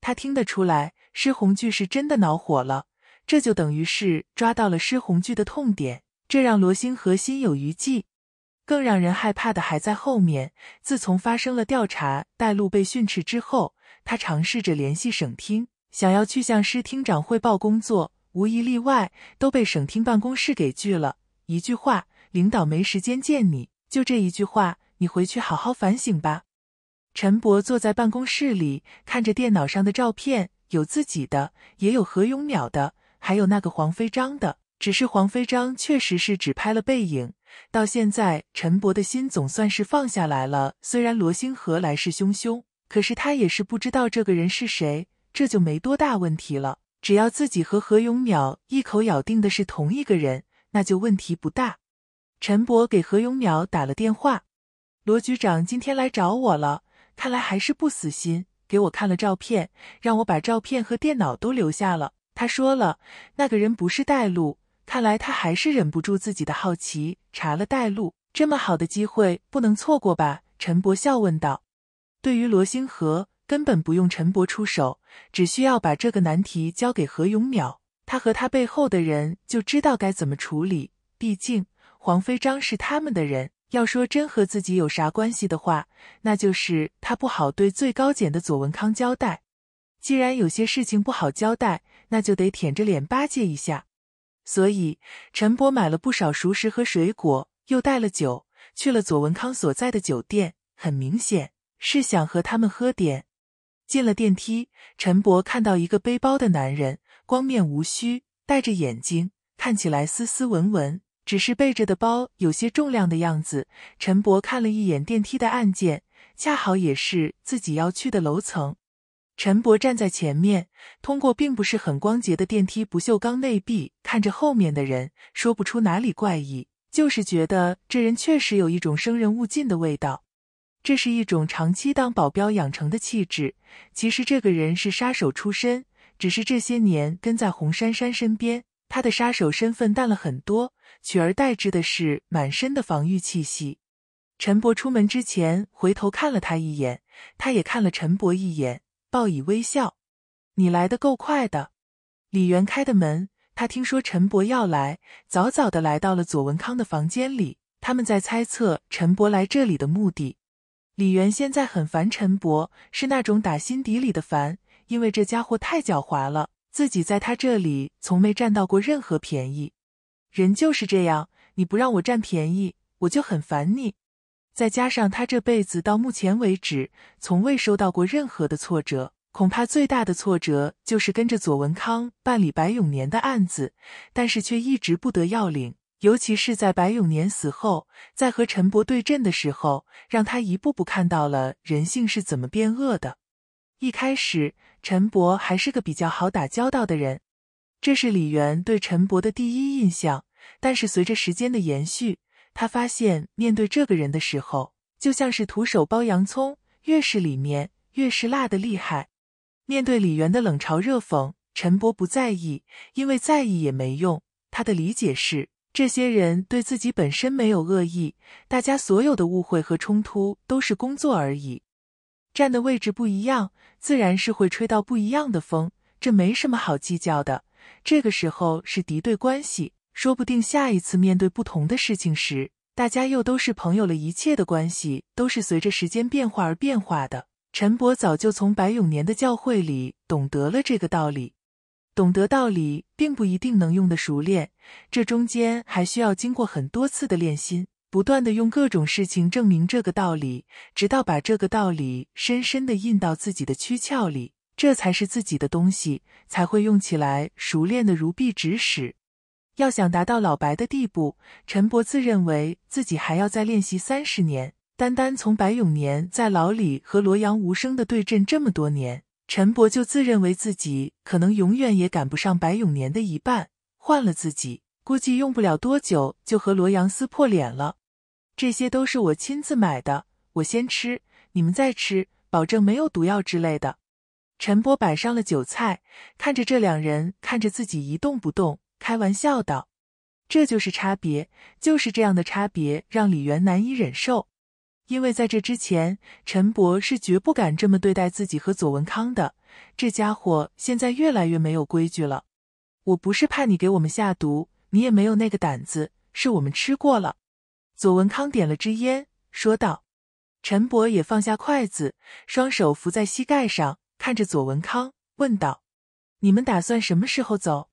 他听得出来，施红巨是真的恼火了，这就等于是抓到了施红巨的痛点，这让罗星河心有余悸。更让人害怕的还在后面。自从发生了调查带路被训斥之后，他尝试着联系省厅，想要去向师厅长汇报工作，无一例外都被省厅办公室给拒了。一句话，领导没时间见你，就这一句话，你回去好好反省吧。陈博坐在办公室里，看着电脑上的照片，有自己的，也有何永淼的，还有那个黄飞章的。只是黄飞章确实是只拍了背影。到现在，陈博的心总算是放下来了。虽然罗星河来势汹汹，可是他也是不知道这个人是谁，这就没多大问题了。只要自己和何永淼一口咬定的是同一个人，那就问题不大。陈博给何永淼打了电话：“罗局长今天来找我了。”看来还是不死心，给我看了照片，让我把照片和电脑都留下了。他说了，那个人不是带路，看来他还是忍不住自己的好奇，查了带路。这么好的机会不能错过吧？陈博笑问道。对于罗星河，根本不用陈博出手，只需要把这个难题交给何永淼，他和他背后的人就知道该怎么处理。毕竟黄飞章是他们的人。要说真和自己有啥关系的话，那就是他不好对最高检的左文康交代。既然有些事情不好交代，那就得舔着脸巴结一下。所以陈伯买了不少熟食和水果，又带了酒，去了左文康所在的酒店，很明显是想和他们喝点。进了电梯，陈伯看到一个背包的男人，光面无须，戴着眼镜，看起来斯斯文文。只是背着的包有些重量的样子。陈博看了一眼电梯的按键，恰好也是自己要去的楼层。陈博站在前面，通过并不是很光洁的电梯不锈钢内壁看着后面的人，说不出哪里怪异，就是觉得这人确实有一种生人勿近的味道。这是一种长期当保镖养成的气质。其实这个人是杀手出身，只是这些年跟在洪珊珊身边，他的杀手身份淡了很多。取而代之的是满身的防御气息。陈伯出门之前回头看了他一眼，他也看了陈伯一眼，报以微笑。你来的够快的。李元开的门，他听说陈伯要来，早早的来到了左文康的房间里。他们在猜测陈伯来这里的目的。李元现在很烦陈伯，是那种打心底里的烦，因为这家伙太狡猾了，自己在他这里从没占到过任何便宜。人就是这样，你不让我占便宜，我就很烦你。再加上他这辈子到目前为止，从未收到过任何的挫折，恐怕最大的挫折就是跟着左文康办理白永年的案子，但是却一直不得要领。尤其是在白永年死后，在和陈伯对阵的时候，让他一步步看到了人性是怎么变恶的。一开始，陈伯还是个比较好打交道的人。这是李元对陈伯的第一印象，但是随着时间的延续，他发现面对这个人的时候，就像是徒手剥洋葱，越是里面越是辣的厉害。面对李元的冷嘲热讽，陈伯不在意，因为在意也没用。他的理解是，这些人对自己本身没有恶意，大家所有的误会和冲突都是工作而已。站的位置不一样，自然是会吹到不一样的风，这没什么好计较的。这个时候是敌对关系，说不定下一次面对不同的事情时，大家又都是朋友了。一切的关系都是随着时间变化而变化的。陈博早就从白永年的教诲里懂得了这个道理。懂得道理并不一定能用得熟练，这中间还需要经过很多次的练心，不断的用各种事情证明这个道理，直到把这个道理深深的印到自己的躯壳里。这才是自己的东西，才会用起来熟练的如臂指使。要想达到老白的地步，陈伯自认为自己还要再练习三十年。单单从白永年在牢里和罗阳无声的对阵这么多年，陈伯就自认为自己可能永远也赶不上白永年的一半。换了自己，估计用不了多久就和罗阳撕破脸了。这些都是我亲自买的，我先吃，你们再吃，保证没有毒药之类的。陈伯摆上了酒菜，看着这两人看着自己一动不动，开玩笑道：“这就是差别，就是这样的差别让李元难以忍受。因为在这之前，陈博是绝不敢这么对待自己和左文康的。这家伙现在越来越没有规矩了。我不是怕你给我们下毒，你也没有那个胆子。是我们吃过了。”左文康点了支烟，说道：“陈博也放下筷子，双手扶在膝盖上。”看着左文康问道：“你们打算什么时候走？”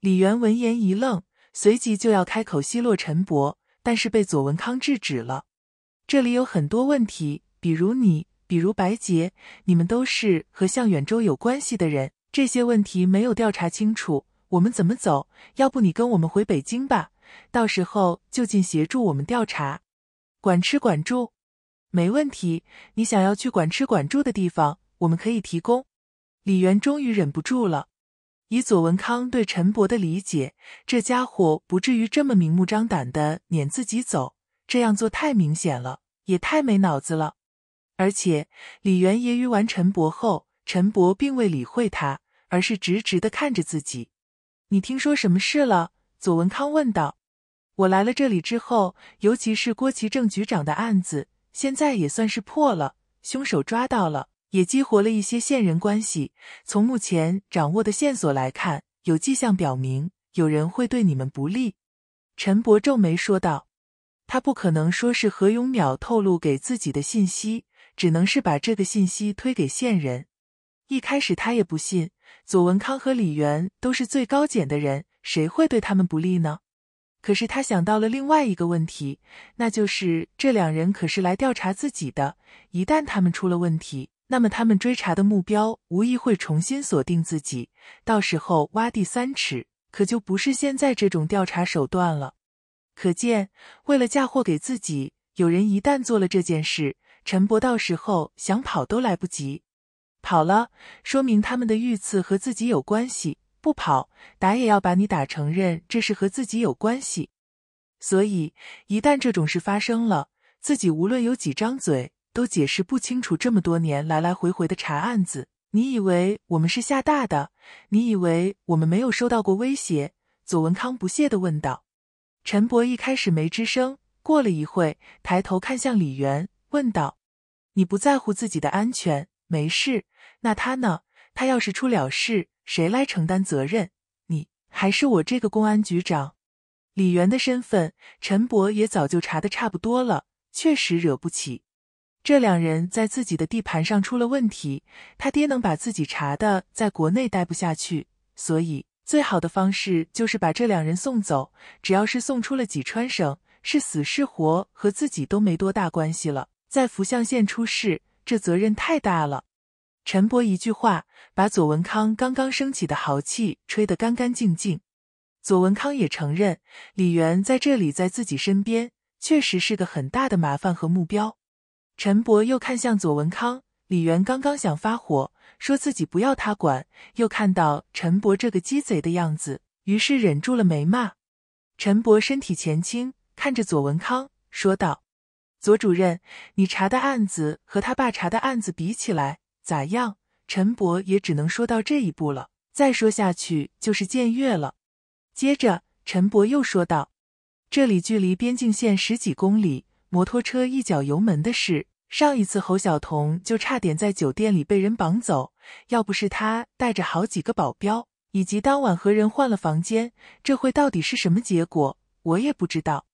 李元闻言一愣，随即就要开口奚落陈伯，但是被左文康制止了。这里有很多问题，比如你，比如白洁，你们都是和向远洲有关系的人，这些问题没有调查清楚，我们怎么走？要不你跟我们回北京吧，到时候就近协助我们调查，管吃管住，没问题。你想要去管吃管住的地方？我们可以提供。李元终于忍不住了。以左文康对陈伯的理解，这家伙不至于这么明目张胆的撵自己走。这样做太明显了，也太没脑子了。而且李元揶揄完陈伯后，陈伯并未理会他，而是直直的看着自己。你听说什么事了？左文康问道。我来了这里之后，尤其是郭其正局长的案子，现在也算是破了，凶手抓到了。也激活了一些线人关系。从目前掌握的线索来看，有迹象表明有人会对你们不利。陈伯皱眉说道：“他不可能说是何永淼透露给自己的信息，只能是把这个信息推给线人。一开始他也不信，左文康和李元都是最高检的人，谁会对他们不利呢？可是他想到了另外一个问题，那就是这两人可是来调查自己的，一旦他们出了问题。”那么他们追查的目标无疑会重新锁定自己，到时候挖地三尺，可就不是现在这种调查手段了。可见，为了嫁祸给自己，有人一旦做了这件事，陈伯到时候想跑都来不及。跑了，说明他们的遇刺和自己有关系；不跑，打也要把你打承认这是和自己有关系。所以，一旦这种事发生了，自己无论有几张嘴。都解释不清楚，这么多年来来回回的查案子，你以为我们是吓大的？你以为我们没有收到过威胁？左文康不屑的问道。陈博一开始没吱声，过了一会，抬头看向李元，问道：“你不在乎自己的安全？没事？那他呢？他要是出了事，谁来承担责任？你还是我这个公安局长？”李元的身份，陈博也早就查的差不多了，确实惹不起。这两人在自己的地盘上出了问题，他爹能把自己查的在国内待不下去，所以最好的方式就是把这两人送走。只要是送出了济川省，是死是活和自己都没多大关系了。在福相县出事，这责任太大了。陈伯一句话，把左文康刚刚升起的豪气吹得干干净净。左文康也承认，李元在这里在自己身边，确实是个很大的麻烦和目标。陈博又看向左文康，李元刚刚想发火，说自己不要他管，又看到陈博这个鸡贼的样子，于是忍住了没骂。陈博身体前倾，看着左文康说道：“左主任，你查的案子和他爸查的案子比起来咋样？”陈博也只能说到这一步了，再说下去就是僭越了。接着，陈博又说道：“这里距离边境线十几公里，摩托车一脚油门的事。”上一次侯晓彤就差点在酒店里被人绑走，要不是他带着好几个保镖，以及当晚和人换了房间，这会到底是什么结果，我也不知道。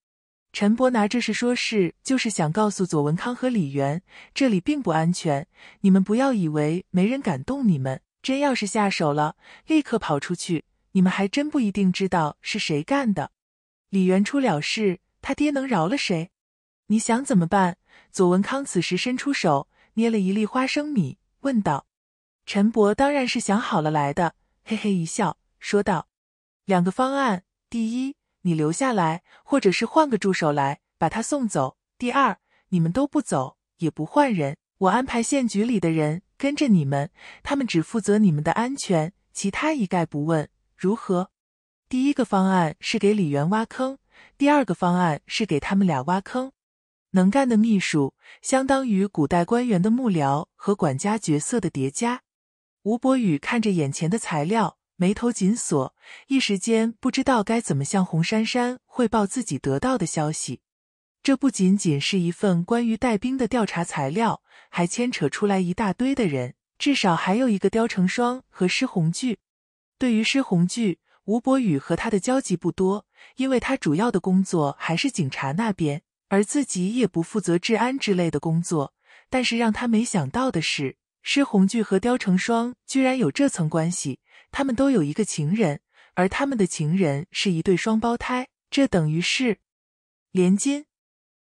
陈伯拿这事说事，就是想告诉左文康和李元，这里并不安全，你们不要以为没人敢动你们，真要是下手了，立刻跑出去，你们还真不一定知道是谁干的。李元出了事，他爹能饶了谁？你想怎么办？左文康此时伸出手，捏了一粒花生米，问道：“陈伯当然是想好了来的。”嘿嘿一笑，说道：“两个方案，第一，你留下来，或者是换个助手来，把他送走；第二，你们都不走，也不换人，我安排县局里的人跟着你们，他们只负责你们的安全，其他一概不问，如何？第一个方案是给李元挖坑，第二个方案是给他们俩挖坑。”能干的秘书，相当于古代官员的幕僚和管家角色的叠加。吴伯宇看着眼前的材料，眉头紧锁，一时间不知道该怎么向洪珊珊汇报自己得到的消息。这不仅仅是一份关于带兵的调查材料，还牵扯出来一大堆的人，至少还有一个刁成双和施红巨。对于施红巨，吴伯宇和他的交集不多，因为他主要的工作还是警察那边。而自己也不负责治安之类的工作，但是让他没想到的是，施红俊和刁成双居然有这层关系。他们都有一个情人，而他们的情人是一对双胞胎，这等于是连襟。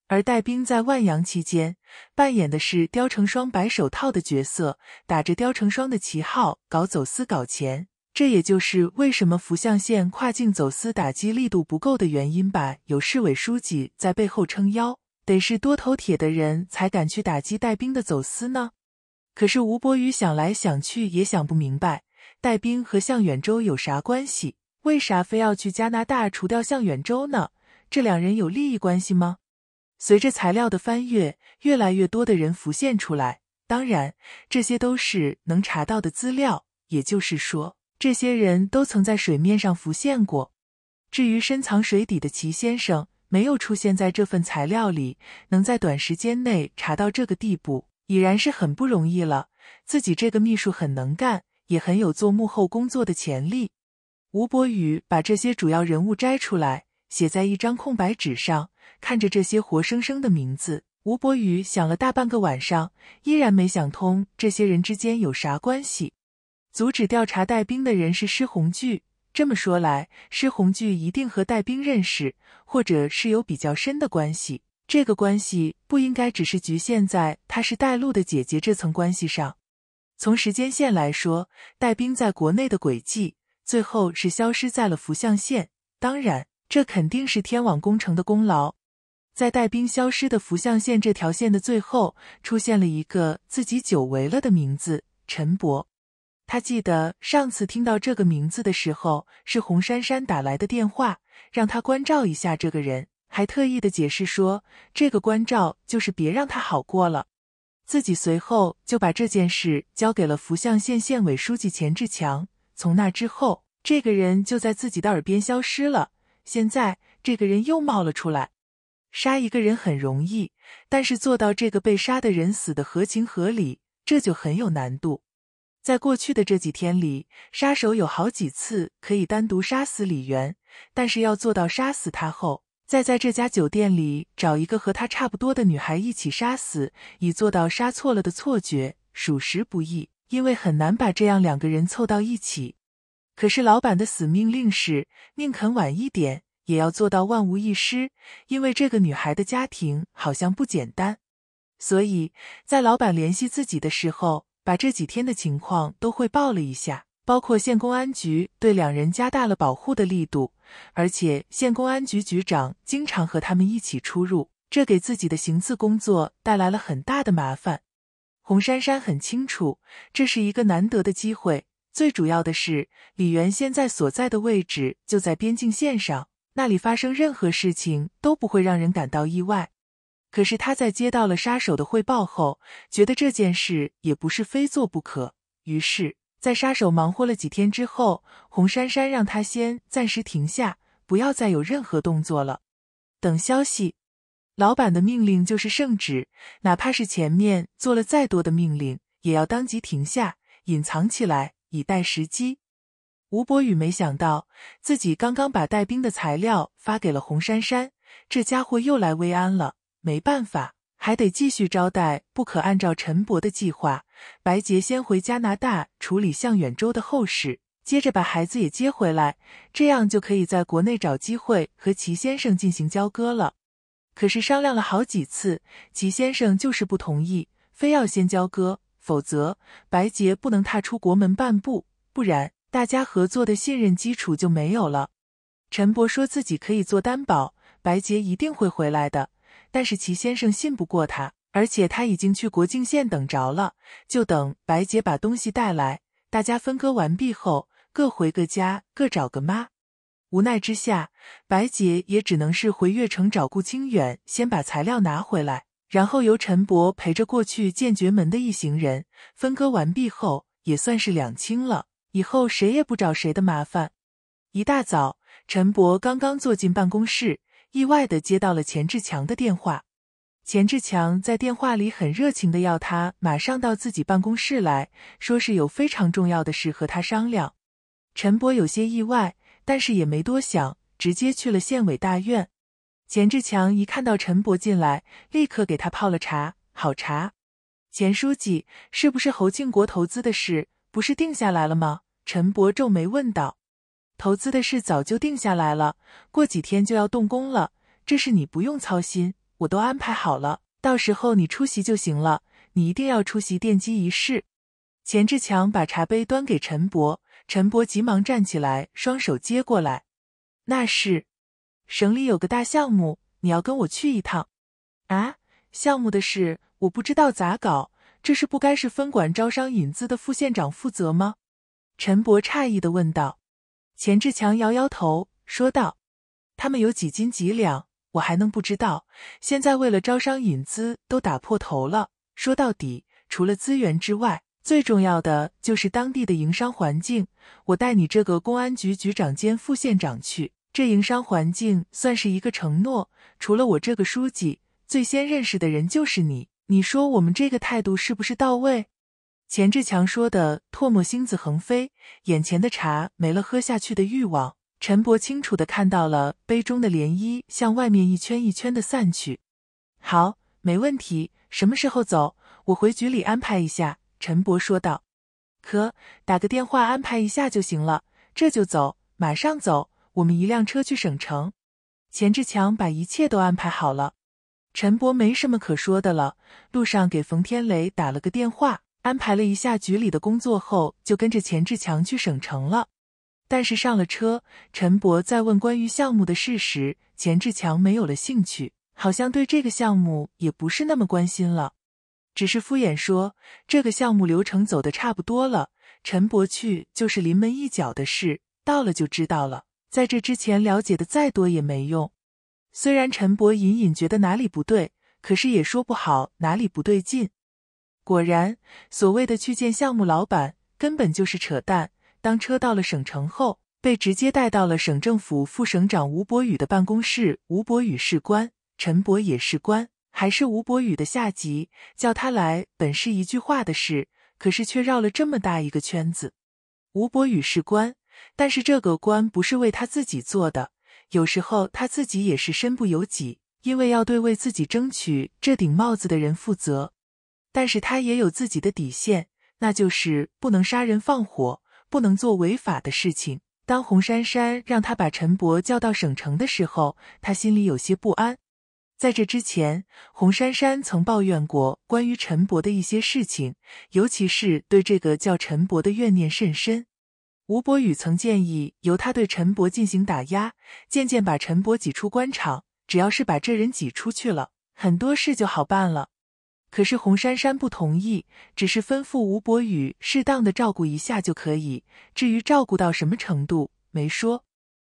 而带兵在万阳期间扮演的是刁成双白手套的角色，打着刁成双的旗号搞走私、搞钱。这也就是为什么福相县跨境走私打击力度不够的原因吧？有市委书记在背后撑腰，得是多头铁的人才敢去打击带兵的走私呢。可是吴伯宇想来想去也想不明白，带兵和向远洲有啥关系？为啥非要去加拿大除掉向远洲呢？这两人有利益关系吗？随着材料的翻阅，越来越多的人浮现出来。当然，这些都是能查到的资料，也就是说。这些人都曾在水面上浮现过。至于深藏水底的齐先生，没有出现在这份材料里，能在短时间内查到这个地步，已然是很不容易了。自己这个秘书很能干，也很有做幕后工作的潜力。吴伯宇把这些主要人物摘出来，写在一张空白纸上。看着这些活生生的名字，吴伯宇想了大半个晚上，依然没想通这些人之间有啥关系。阻止调查带兵的人是施红巨。这么说来，施红巨一定和带兵认识，或者是有比较深的关系。这个关系不应该只是局限在他是带路的姐姐这层关系上。从时间线来说，带兵在国内的轨迹最后是消失在了福相县。当然，这肯定是天网工程的功劳。在带兵消失的福相县这条线的最后，出现了一个自己久违了的名字——陈伯。他记得上次听到这个名字的时候，是洪珊珊打来的电话，让他关照一下这个人，还特意的解释说，这个关照就是别让他好过了。自己随后就把这件事交给了福相县县委书记钱志强。从那之后，这个人就在自己的耳边消失了。现在，这个人又冒了出来。杀一个人很容易，但是做到这个被杀的人死的合情合理，这就很有难度。在过去的这几天里，杀手有好几次可以单独杀死李元，但是要做到杀死他后，再在这家酒店里找一个和他差不多的女孩一起杀死，以做到杀错了的错觉，属实不易，因为很难把这样两个人凑到一起。可是老板的死命令是，宁肯晚一点，也要做到万无一失，因为这个女孩的家庭好像不简单。所以在老板联系自己的时候。把这几天的情况都汇报了一下，包括县公安局对两人加大了保护的力度，而且县公安局局长经常和他们一起出入，这给自己的行刺工作带来了很大的麻烦。洪珊珊很清楚，这是一个难得的机会。最主要的是，李元现在所在的位置就在边境线上，那里发生任何事情都不会让人感到意外。可是他在接到了杀手的汇报后，觉得这件事也不是非做不可。于是，在杀手忙活了几天之后，洪珊珊让他先暂时停下，不要再有任何动作了。等消息，老板的命令就是圣旨，哪怕是前面做了再多的命令，也要当即停下，隐藏起来，以待时机。吴伯宇没想到，自己刚刚把带兵的材料发给了洪珊珊，这家伙又来慰安了。没办法，还得继续招待。不可按照陈伯的计划，白洁先回加拿大处理向远洲的后事，接着把孩子也接回来，这样就可以在国内找机会和齐先生进行交割了。可是商量了好几次，齐先生就是不同意，非要先交割，否则白洁不能踏出国门半步，不然大家合作的信任基础就没有了。陈伯说自己可以做担保，白洁一定会回来的。但是齐先生信不过他，而且他已经去国境县等着了，就等白姐把东西带来。大家分割完毕后，各回各家，各找个妈。无奈之下，白姐也只能是回越城找顾清远，先把材料拿回来，然后由陈伯陪着过去剑绝门的一行人。分割完毕后，也算是两清了，以后谁也不找谁的麻烦。一大早，陈伯刚刚坐进办公室。意外的接到了钱志强的电话，钱志强在电话里很热情的要他马上到自己办公室来，说是有非常重要的事和他商量。陈博有些意外，但是也没多想，直接去了县委大院。钱志强一看到陈博进来，立刻给他泡了茶，好茶。钱书记，是不是侯庆国投资的事？不是定下来了吗？陈博皱眉问道。投资的事早就定下来了，过几天就要动工了，这事你不用操心，我都安排好了，到时候你出席就行了。你一定要出席奠基仪式。钱志强把茶杯端给陈博，陈博急忙站起来，双手接过来。那是，省里有个大项目，你要跟我去一趟。啊，项目的事我不知道咋搞，这事不该是分管招商引资的副县长负责吗？陈博诧异的问道。钱志强摇摇头，说道：“他们有几斤几两，我还能不知道？现在为了招商引资，都打破头了。说到底，除了资源之外，最重要的就是当地的营商环境。我带你这个公安局局长兼副县长去，这营商环境算是一个承诺。除了我这个书记，最先认识的人就是你。你说我们这个态度是不是到位？”钱志强说的“唾沫星子横飞”，眼前的茶没了喝下去的欲望。陈伯清楚的看到了杯中的涟漪向外面一圈一圈的散去。好，没问题，什么时候走？我回局里安排一下。陈伯说道。可打个电话安排一下就行了，这就走，马上走，我们一辆车去省城。钱志强把一切都安排好了，陈伯没什么可说的了，路上给冯天雷打了个电话。安排了一下局里的工作后，就跟着钱志强去省城了。但是上了车，陈博在问关于项目的事实，钱志强没有了兴趣，好像对这个项目也不是那么关心了。只是敷衍说：“这个项目流程走的差不多了，陈博去就是临门一脚的事，到了就知道了。在这之前了解的再多也没用。”虽然陈博隐隐觉得哪里不对，可是也说不好哪里不对劲。果然，所谓的去见项目老板，根本就是扯淡。当车到了省城后，被直接带到了省政府副省长吴博宇的办公室。吴博宇是官，陈博也是官，还是吴博宇的下级，叫他来本是一句话的事，可是却绕了这么大一个圈子。吴博宇是官，但是这个官不是为他自己做的，有时候他自己也是身不由己，因为要对为自己争取这顶帽子的人负责。但是他也有自己的底线，那就是不能杀人放火，不能做违法的事情。当洪珊珊让他把陈伯叫到省城的时候，他心里有些不安。在这之前，洪珊珊曾抱怨过关于陈伯的一些事情，尤其是对这个叫陈伯的怨念甚深。吴伯宇曾建议由他对陈伯进行打压，渐渐把陈伯挤出官场。只要是把这人挤出去了，很多事就好办了。可是洪珊珊不同意，只是吩咐吴伯宇适当的照顾一下就可以，至于照顾到什么程度没说。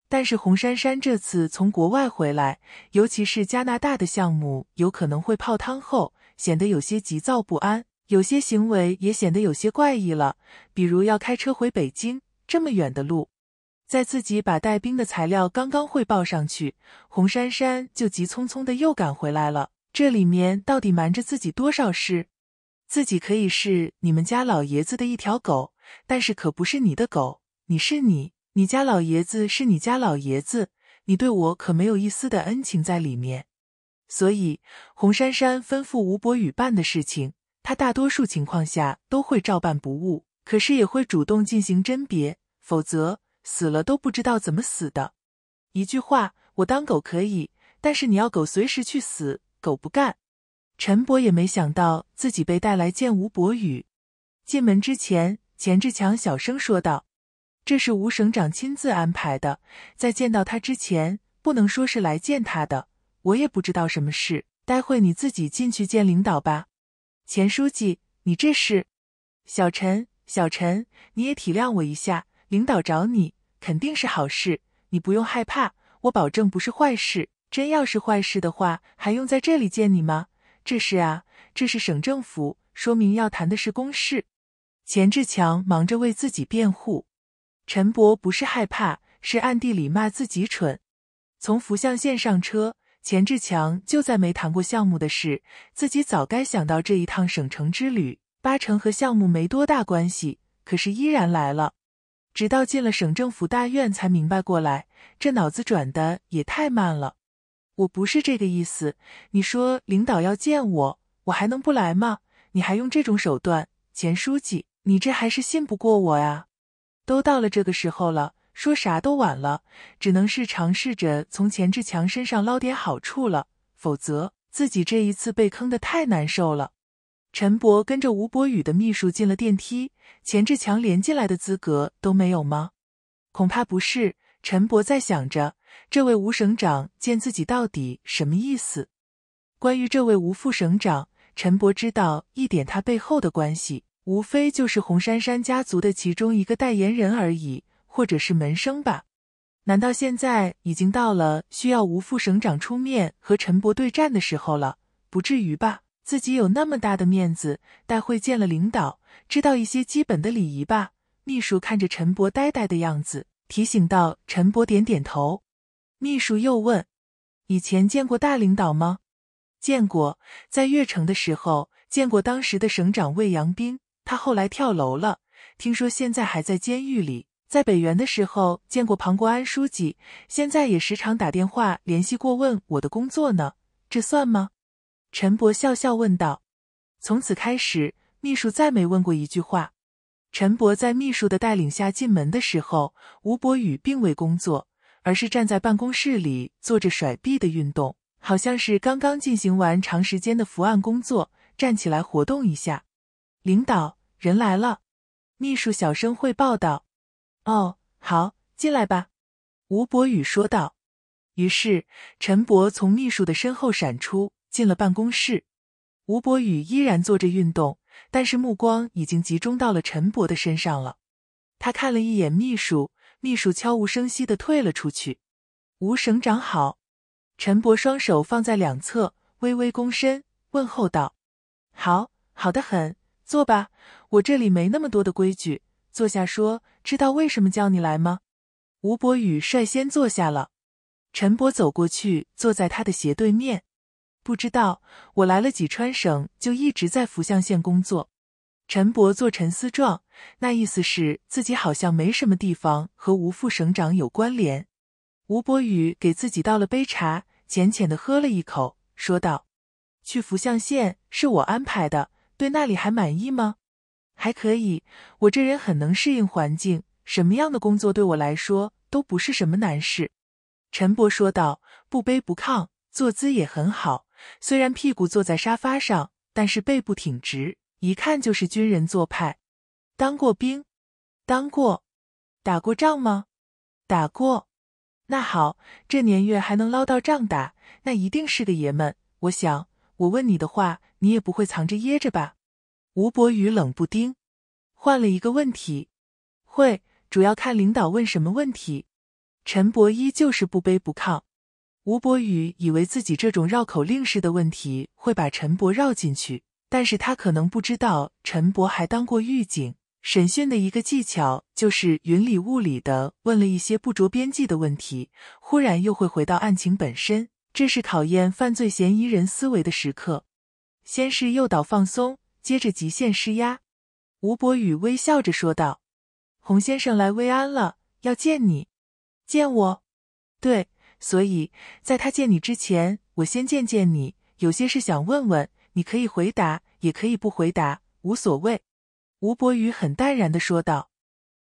但是洪珊珊这次从国外回来，尤其是加拿大的项目有可能会泡汤后，显得有些急躁不安，有些行为也显得有些怪异了。比如要开车回北京这么远的路，在自己把带兵的材料刚刚汇报上去，洪珊珊就急匆匆的又赶回来了。这里面到底瞒着自己多少事？自己可以是你们家老爷子的一条狗，但是可不是你的狗。你是你，你家老爷子是你家老爷子，你对我可没有一丝的恩情在里面。所以，洪珊珊吩咐吴伯宇办的事情，他大多数情况下都会照办不误，可是也会主动进行甄别，否则死了都不知道怎么死的。一句话，我当狗可以，但是你要狗随时去死。狗不干，陈伯也没想到自己被带来见吴博宇。进门之前，钱志强小声说道：“这是吴省长亲自安排的，在见到他之前，不能说是来见他的。我也不知道什么事，待会你自己进去见领导吧。”钱书记，你这是？小陈，小陈，你也体谅我一下，领导找你肯定是好事，你不用害怕，我保证不是坏事。真要是坏事的话，还用在这里见你吗？这是啊，这是省政府，说明要谈的是公事。钱志强忙着为自己辩护，陈伯不是害怕，是暗地里骂自己蠢。从福相线上车，钱志强就再没谈过项目的事，自己早该想到这一趟省城之旅八成和项目没多大关系，可是依然来了。直到进了省政府大院，才明白过来，这脑子转的也太慢了。我不是这个意思，你说领导要见我，我还能不来吗？你还用这种手段，钱书记，你这还是信不过我呀？都到了这个时候了，说啥都晚了，只能是尝试着从钱志强身上捞点好处了，否则自己这一次被坑的太难受了。陈博跟着吴博宇的秘书进了电梯，钱志强连进来的资格都没有吗？恐怕不是，陈博在想着。这位吴省长见自己到底什么意思？关于这位吴副省长，陈博知道一点，他背后的关系无非就是洪珊珊家族的其中一个代言人而已，或者是门生吧？难道现在已经到了需要吴副省长出面和陈博对战的时候了？不至于吧？自己有那么大的面子，待会见了领导，知道一些基本的礼仪吧？秘书看着陈博呆呆的样子，提醒道：“陈博点点头。秘书又问：“以前见过大领导吗？”“见过，在越城的时候见过当时的省长魏阳斌，他后来跳楼了，听说现在还在监狱里。在北原的时候见过庞国安书记，现在也时常打电话联系过问我的工作呢，这算吗？”陈伯笑笑问道。从此开始，秘书再没问过一句话。陈伯在秘书的带领下进门的时候，吴伯宇并未工作。而是站在办公室里做着甩臂的运动，好像是刚刚进行完长时间的伏案工作，站起来活动一下。领导人来了，秘书小声汇报道：“哦，好，进来吧。”吴博宇说道。于是陈博从秘书的身后闪出，进了办公室。吴博宇依然做着运动，但是目光已经集中到了陈博的身上了。他看了一眼秘书。秘书悄无声息的退了出去。吴省长好，陈伯双手放在两侧，微微躬身问候道：“好，好的很，坐吧，我这里没那么多的规矩，坐下说。知道为什么叫你来吗？”吴伯宇率先坐下了，陈伯走过去坐在他的斜对面。不知道，我来了济川省就一直在福象县工作。陈伯做沉思状，那意思是自己好像没什么地方和吴副省长有关联。吴伯宇给自己倒了杯茶，浅浅的喝了一口，说道：“去福相县是我安排的，对那里还满意吗？”“还可以，我这人很能适应环境，什么样的工作对我来说都不是什么难事。”陈伯说道，不卑不亢，坐姿也很好，虽然屁股坐在沙发上，但是背部挺直。一看就是军人做派，当过兵，当过，打过仗吗？打过，那好，这年月还能捞到仗打，那一定是个爷们。我想，我问你的话，你也不会藏着掖着吧？吴博宇冷不丁换了一个问题，会主要看领导问什么问题。陈博依旧是不卑不亢。吴博宇以为自己这种绕口令式的问题会把陈博绕进去。但是他可能不知道，陈博还当过狱警。审讯的一个技巧就是云里雾里的问了一些不着边际的问题，忽然又会回到案情本身，这是考验犯罪嫌疑人思维的时刻。先是诱导放松，接着极限施压。吴伯宇微笑着说道：“洪先生来威安了，要见你，见我。对，所以在他见你之前，我先见见你，有些事想问问，你可以回答。”也可以不回答，无所谓。”吴伯宇很淡然的说道。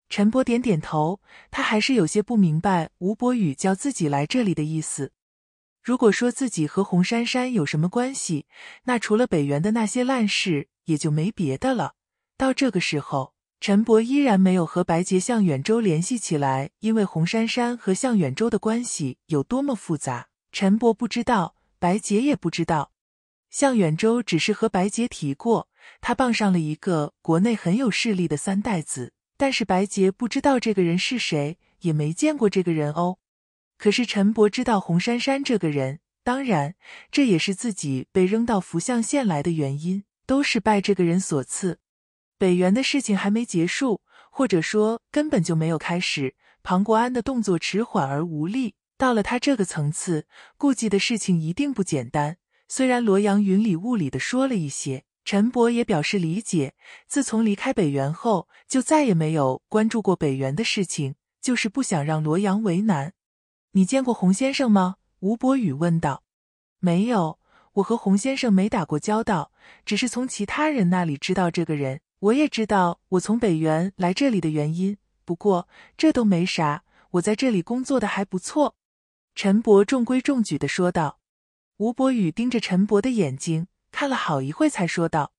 陈博点点头，他还是有些不明白吴伯宇叫自己来这里的意思。如果说自己和洪珊珊有什么关系，那除了北原的那些烂事，也就没别的了。到这个时候，陈博依然没有和白洁向远洲联系起来，因为洪珊珊和向远洲的关系有多么复杂，陈博不知道，白洁也不知道。向远洲只是和白洁提过，他傍上了一个国内很有势力的三代子，但是白洁不知道这个人是谁，也没见过这个人哦。可是陈伯知道洪珊珊这个人，当然，这也是自己被扔到福相县来的原因，都是拜这个人所赐。北原的事情还没结束，或者说根本就没有开始。庞国安的动作迟缓而无力，到了他这个层次，顾忌的事情一定不简单。虽然罗阳云里雾里的说了一些，陈博也表示理解。自从离开北原后，就再也没有关注过北原的事情，就是不想让罗阳为难。你见过洪先生吗？吴伯宇问道。没有，我和洪先生没打过交道，只是从其他人那里知道这个人。我也知道我从北原来这里的原因，不过这都没啥，我在这里工作的还不错。陈博中规中矩的说道。吴伯宇盯着陈博的眼睛看了好一会才说道：“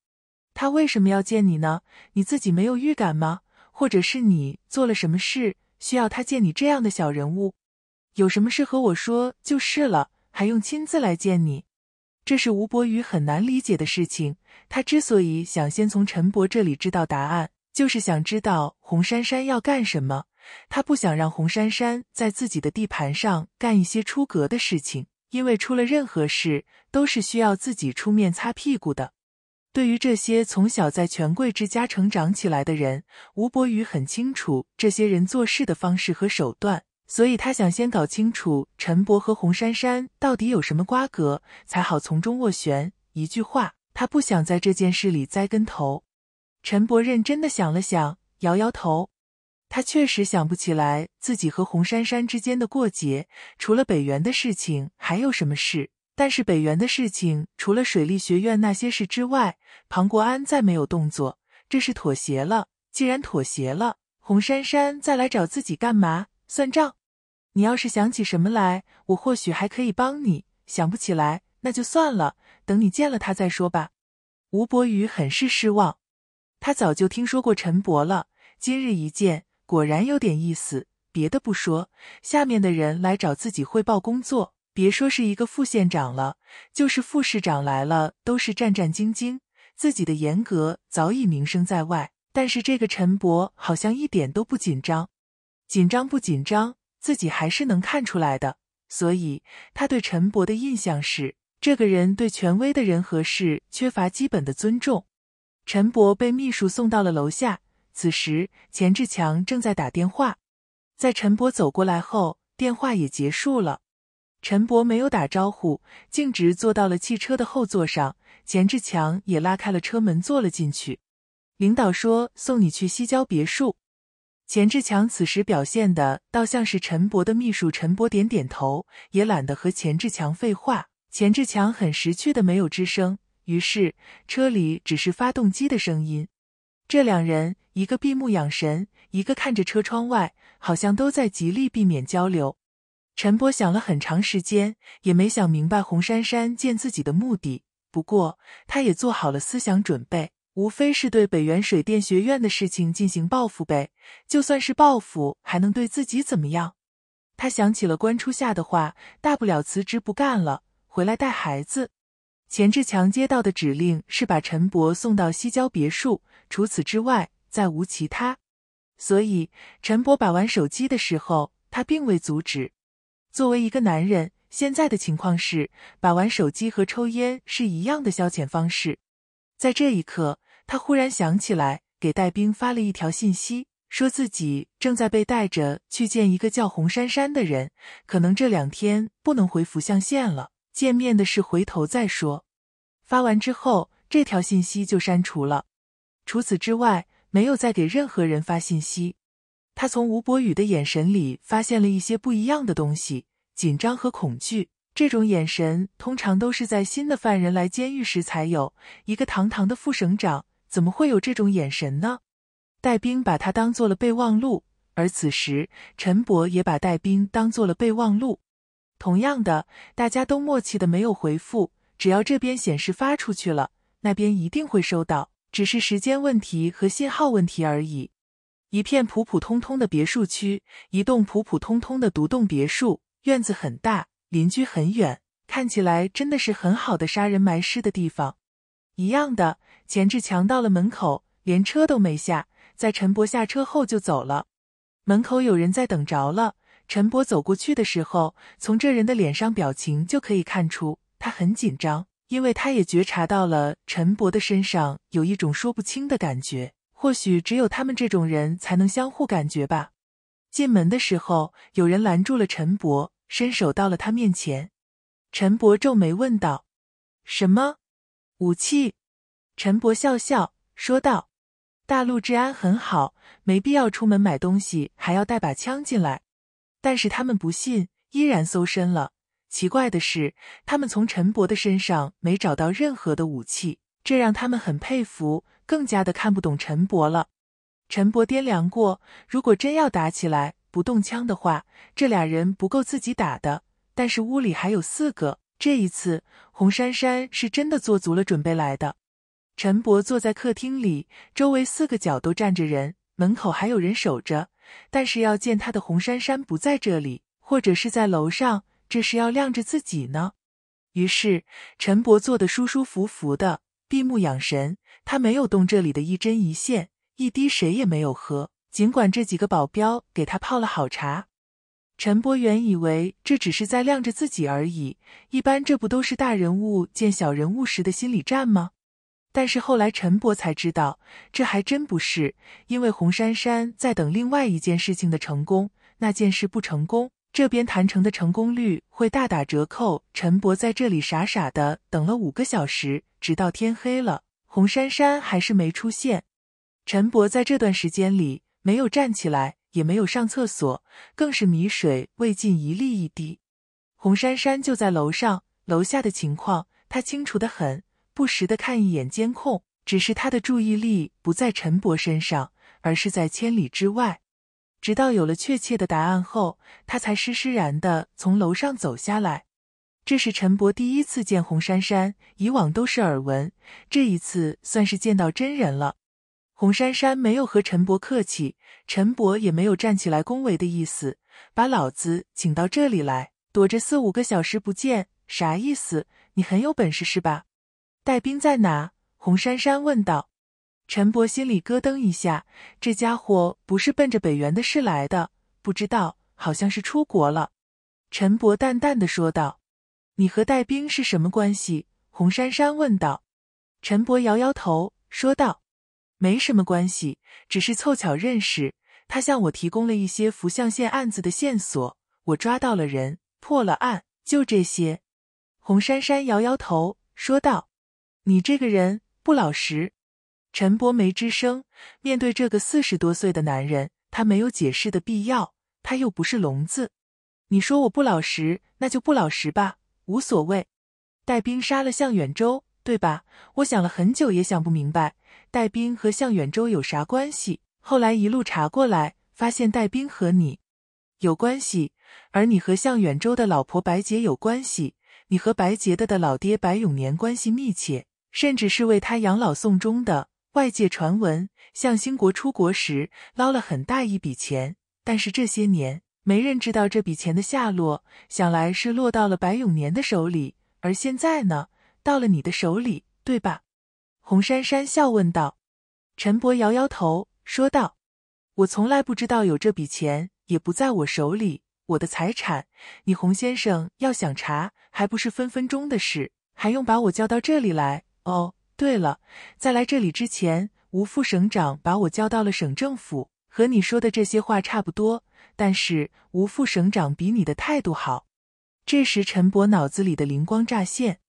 他为什么要见你呢？你自己没有预感吗？或者是你做了什么事，需要他见你这样的小人物？有什么事和我说就是了，还用亲自来见你？这是吴伯宇很难理解的事情。他之所以想先从陈博这里知道答案，就是想知道洪珊珊要干什么。他不想让洪珊珊在自己的地盘上干一些出格的事情。”因为出了任何事，都是需要自己出面擦屁股的。对于这些从小在权贵之家成长起来的人，吴伯宇很清楚这些人做事的方式和手段，所以他想先搞清楚陈伯和洪珊珊到底有什么瓜葛，才好从中斡旋。一句话，他不想在这件事里栽跟头。陈伯认真的想了想，摇摇头。他确实想不起来自己和洪珊珊之间的过节，除了北原的事情，还有什么事？但是北原的事情，除了水利学院那些事之外，庞国安再没有动作，这是妥协了。既然妥协了，洪珊珊再来找自己干嘛？算账？你要是想起什么来，我或许还可以帮你。想不起来，那就算了，等你见了他再说吧。吴伯宇很是失望，他早就听说过陈博了，今日一见。果然有点意思。别的不说，下面的人来找自己汇报工作，别说是一个副县长了，就是副市长来了，都是战战兢兢。自己的严格早已名声在外，但是这个陈伯好像一点都不紧张，紧张不紧张，自己还是能看出来的。所以他对陈伯的印象是，这个人对权威的人和事缺乏基本的尊重。陈伯被秘书送到了楼下。此时，钱志强正在打电话，在陈博走过来后，电话也结束了。陈博没有打招呼，径直坐到了汽车的后座上。钱志强也拉开了车门，坐了进去。领导说：“送你去西郊别墅。”钱志强此时表现的倒像是陈博的秘书。陈博点点头，也懒得和钱志强废话。钱志强很识趣的没有吱声，于是车里只是发动机的声音。这两人，一个闭目养神，一个看着车窗外，好像都在极力避免交流。陈波想了很长时间，也没想明白红珊珊见自己的目的。不过，他也做好了思想准备，无非是对北原水电学院的事情进行报复呗。就算是报复，还能对自己怎么样？他想起了关初夏的话，大不了辞职不干了，回来带孩子。钱志强接到的指令是把陈博送到西郊别墅，除此之外再无其他。所以陈博把玩手机的时候，他并未阻止。作为一个男人，现在的情况是把玩手机和抽烟是一样的消遣方式。在这一刻，他忽然想起来给戴兵发了一条信息，说自己正在被带着去见一个叫洪珊珊的人，可能这两天不能回福象县了。见面的事回头再说。发完之后，这条信息就删除了。除此之外，没有再给任何人发信息。他从吴博宇的眼神里发现了一些不一样的东西：紧张和恐惧。这种眼神通常都是在新的犯人来监狱时才有。一个堂堂的副省长，怎么会有这种眼神呢？戴兵把他当做了备忘录，而此时陈博也把戴兵当做了备忘录。同样的，大家都默契的没有回复。只要这边显示发出去了，那边一定会收到，只是时间问题和信号问题而已。一片普普通通的别墅区，一栋普普通通的独栋别墅，院子很大，邻居很远，看起来真的是很好的杀人埋尸的地方。一样的，钱志强到了门口，连车都没下，在陈博下车后就走了。门口有人在等着了。陈博走过去的时候，从这人的脸上表情就可以看出。他很紧张，因为他也觉察到了陈伯的身上有一种说不清的感觉，或许只有他们这种人才能相互感觉吧。进门的时候，有人拦住了陈伯，伸手到了他面前。陈伯皱眉问道：“什么武器？”陈伯笑笑说道：“大陆治安很好，没必要出门买东西还要带把枪进来。”但是他们不信，依然搜身了。奇怪的是，他们从陈伯的身上没找到任何的武器，这让他们很佩服，更加的看不懂陈伯了。陈伯掂量过，如果真要打起来，不动枪的话，这俩人不够自己打的。但是屋里还有四个。这一次，红珊珊是真的做足了准备来的。陈伯坐在客厅里，周围四个角都站着人，门口还有人守着。但是要见他的红珊珊不在这里，或者是在楼上。这是要晾着自己呢，于是陈伯坐得舒舒服服的，闭目养神。他没有动这里的一针一线，一滴水也没有喝。尽管这几个保镖给他泡了好茶，陈伯原以为这只是在晾着自己而已。一般这不都是大人物见小人物时的心理战吗？但是后来陈伯才知道，这还真不是，因为红珊珊在等另外一件事情的成功。那件事不成功。这边谈成的成功率会大打折扣。陈博在这里傻傻的等了五个小时，直到天黑了，红珊珊还是没出现。陈博在这段时间里没有站起来，也没有上厕所，更是米水未进一粒一滴。红珊珊就在楼上，楼下的情况她清楚的很，不时的看一眼监控，只是她的注意力不在陈博身上，而是在千里之外。直到有了确切的答案后，他才施施然的从楼上走下来。这是陈伯第一次见洪珊珊，以往都是耳闻，这一次算是见到真人了。洪珊珊没有和陈伯客气，陈伯也没有站起来恭维的意思，把老子请到这里来，躲着四五个小时不见，啥意思？你很有本事是吧？带兵在哪？洪珊珊问道。陈博心里咯噔一下，这家伙不是奔着北原的事来的，不知道，好像是出国了。陈博淡淡的说道：“你和戴兵是什么关系？”红珊珊问道。陈博摇摇头说道：“没什么关系，只是凑巧认识。他向我提供了一些福相县案子的线索，我抓到了人，破了案，就这些。”红珊珊摇摇头说道：“你这个人不老实。”陈博没吱声。面对这个四十多岁的男人，他没有解释的必要。他又不是聋子。你说我不老实，那就不老实吧，无所谓。戴兵杀了向远洲，对吧？我想了很久，也想不明白戴兵和向远洲有啥关系。后来一路查过来，发现戴兵和你有关系，而你和向远洲的老婆白洁有关系，你和白洁的的老爹白永年关系密切，甚至是为他养老送终的。外界传闻，向兴国出国时捞了很大一笔钱，但是这些年没人知道这笔钱的下落，想来是落到了白永年的手里，而现在呢，到了你的手里，对吧？洪珊珊笑问道。陈伯摇摇头说道：“我从来不知道有这笔钱，也不在我手里。我的财产，你洪先生要想查，还不是分分钟的事，还用把我叫到这里来？哦。”对了，在来这里之前，吴副省长把我叫到了省政府，和你说的这些话差不多。但是吴副省长比你的态度好。这时，陈博脑子里的灵光乍现，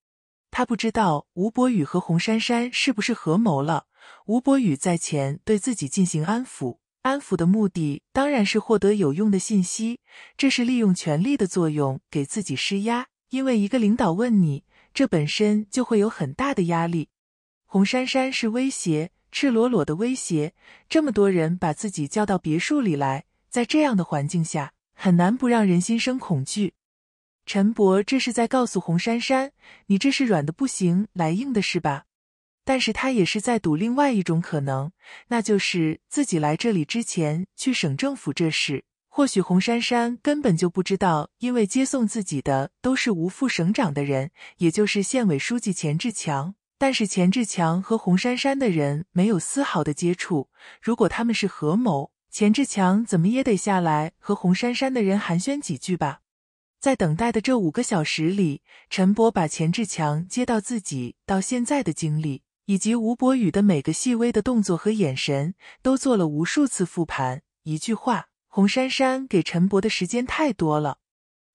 他不知道吴博宇和洪珊珊是不是合谋了。吴博宇在前对自己进行安抚，安抚的目的当然是获得有用的信息，这是利用权力的作用给自己施压，因为一个领导问你，这本身就会有很大的压力。红珊珊是威胁，赤裸裸的威胁。这么多人把自己叫到别墅里来，在这样的环境下，很难不让人心生恐惧。陈博这是在告诉红珊珊：“你这是软的不行，来硬的是吧？”但是他也是在赌另外一种可能，那就是自己来这里之前去省政府这事，或许红珊珊根本就不知道，因为接送自己的都是吴副省长的人，也就是县委书记钱志强。但是钱志强和洪珊珊的人没有丝毫的接触。如果他们是合谋，钱志强怎么也得下来和洪珊珊的人寒暄几句吧。在等待的这五个小时里，陈博把钱志强接到自己到现在的经历，以及吴博宇的每个细微的动作和眼神，都做了无数次复盘。一句话，洪珊珊给陈博的时间太多了，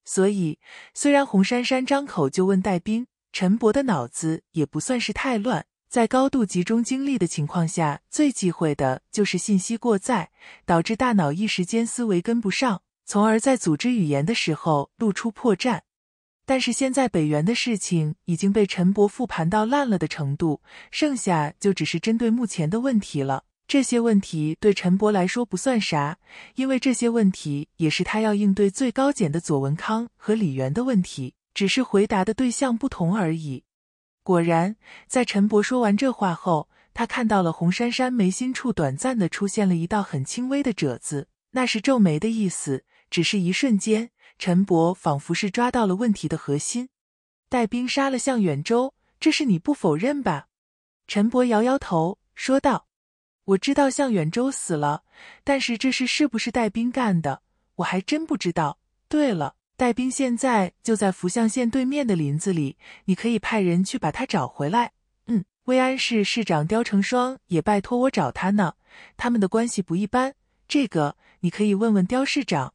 所以虽然洪珊珊张口就问戴兵。陈博的脑子也不算是太乱，在高度集中精力的情况下，最忌讳的就是信息过载，导致大脑一时间思维跟不上，从而在组织语言的时候露出破绽。但是现在北原的事情已经被陈博复盘到烂了的程度，剩下就只是针对目前的问题了。这些问题对陈博来说不算啥，因为这些问题也是他要应对最高检的左文康和李元的问题。只是回答的对象不同而已。果然，在陈博说完这话后，他看到了洪珊珊眉心处短暂的出现了一道很轻微的褶子，那是皱眉的意思。只是一瞬间，陈博仿佛是抓到了问题的核心。带兵杀了向远洲，这是你不否认吧？陈博摇摇头说道：“我知道向远洲死了，但是这事是不是带兵干的，我还真不知道。”对了。戴兵现在就在福相县对面的林子里，你可以派人去把他找回来。嗯，威安市市长刁成双也拜托我找他呢，他们的关系不一般，这个你可以问问刁市长。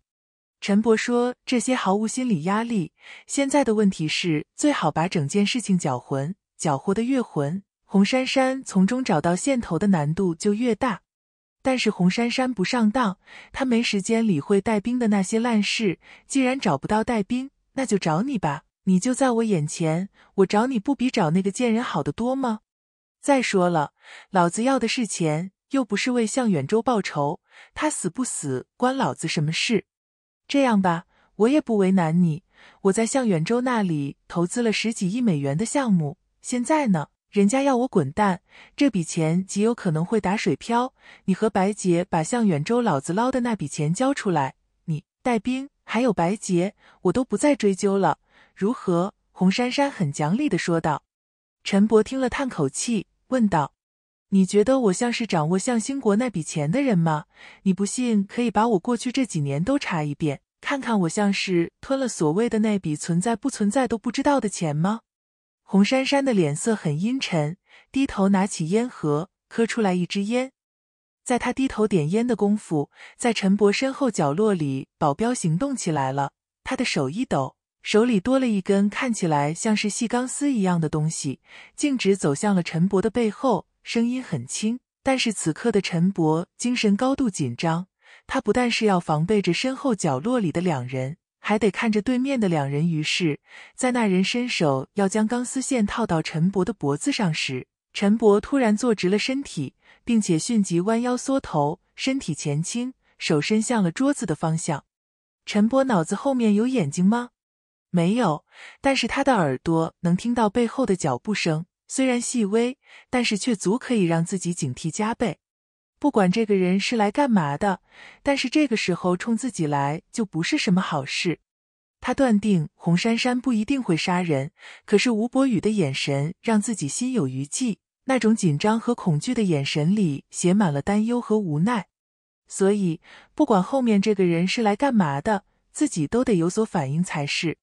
陈伯说这些毫无心理压力，现在的问题是最好把整件事情搅浑，搅和得越浑，洪珊珊从中找到线头的难度就越大。但是洪珊珊不上当，她没时间理会带兵的那些烂事。既然找不到带兵，那就找你吧。你就在我眼前，我找你不比找那个贱人好得多吗？再说了，老子要的是钱，又不是为向远洲报仇。他死不死关老子什么事？这样吧，我也不为难你。我在向远洲那里投资了十几亿美元的项目，现在呢？人家要我滚蛋，这笔钱极有可能会打水漂。你和白洁把向远洲老子捞的那笔钱交出来，你、戴兵，还有白洁，我都不再追究了，如何？洪珊珊很讲理的说道。陈博听了，叹口气，问道：“你觉得我像是掌握向兴国那笔钱的人吗？你不信，可以把我过去这几年都查一遍，看看我像是吞了所谓的那笔存在不存在都不知道的钱吗？”红珊珊的脸色很阴沉，低头拿起烟盒，磕出来一支烟。在他低头点烟的功夫，在陈伯身后角落里，保镖行动起来了。他的手一抖，手里多了一根看起来像是细钢丝一样的东西，径直走向了陈伯的背后。声音很轻，但是此刻的陈伯精神高度紧张，他不但是要防备着身后角落里的两人。还得看着对面的两人。于是，在那人伸手要将钢丝线套到陈伯的脖子上时，陈伯突然坐直了身体，并且迅即弯腰缩头，身体前倾，手伸向了桌子的方向。陈伯脑子后面有眼睛吗？没有，但是他的耳朵能听到背后的脚步声，虽然细微，但是却足可以让自己警惕加倍。不管这个人是来干嘛的，但是这个时候冲自己来就不是什么好事。他断定洪珊珊不一定会杀人，可是吴伯宇的眼神让自己心有余悸，那种紧张和恐惧的眼神里写满了担忧和无奈。所以，不管后面这个人是来干嘛的，自己都得有所反应才是。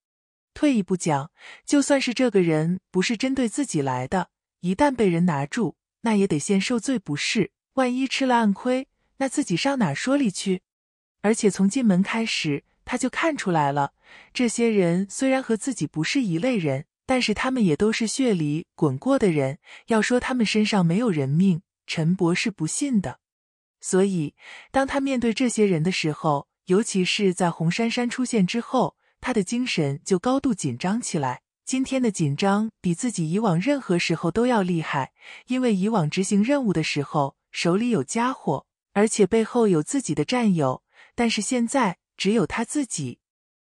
退一步讲，就算是这个人不是针对自己来的，一旦被人拿住，那也得先受罪，不是？万一吃了暗亏，那自己上哪说理去？而且从进门开始，他就看出来了，这些人虽然和自己不是一类人，但是他们也都是血里滚过的人。要说他们身上没有人命，陈博是不信的。所以，当他面对这些人的时候，尤其是在红珊珊出现之后，他的精神就高度紧张起来。今天的紧张比自己以往任何时候都要厉害，因为以往执行任务的时候。手里有家伙，而且背后有自己的战友，但是现在只有他自己。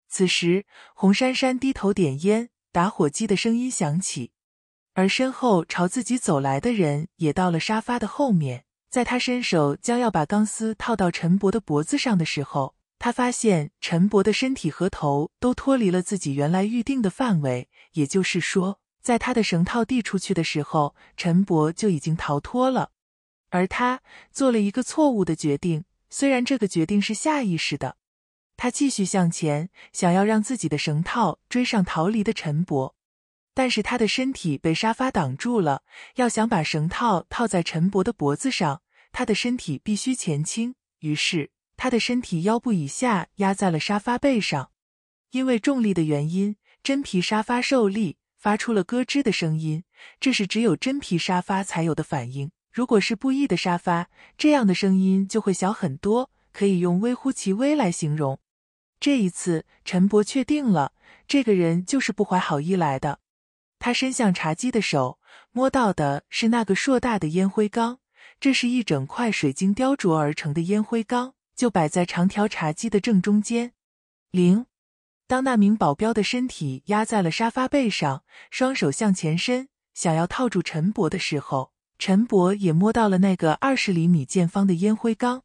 此时，洪珊珊低头点烟，打火机的声音响起，而身后朝自己走来的人也到了沙发的后面。在他伸手将要把钢丝套到陈博的脖子上的时候，他发现陈博的身体和头都脱离了自己原来预定的范围，也就是说，在他的绳套递出去的时候，陈博就已经逃脱了。而他做了一个错误的决定，虽然这个决定是下意识的，他继续向前，想要让自己的绳套追上逃离的陈伯，但是他的身体被沙发挡住了。要想把绳套套在陈伯的脖子上，他的身体必须前倾，于是他的身体腰部以下压在了沙发背上。因为重力的原因，真皮沙发受力发出了咯吱的声音，这是只有真皮沙发才有的反应。如果是布艺的沙发，这样的声音就会小很多，可以用微乎其微来形容。这一次，陈伯确定了，这个人就是不怀好意来的。他伸向茶几的手，摸到的是那个硕大的烟灰缸，这是一整块水晶雕琢而成的烟灰缸，就摆在长条茶几的正中间。零，当那名保镖的身体压在了沙发背上，双手向前伸，想要套住陈伯的时候。陈博也摸到了那个二十厘米见方的烟灰缸，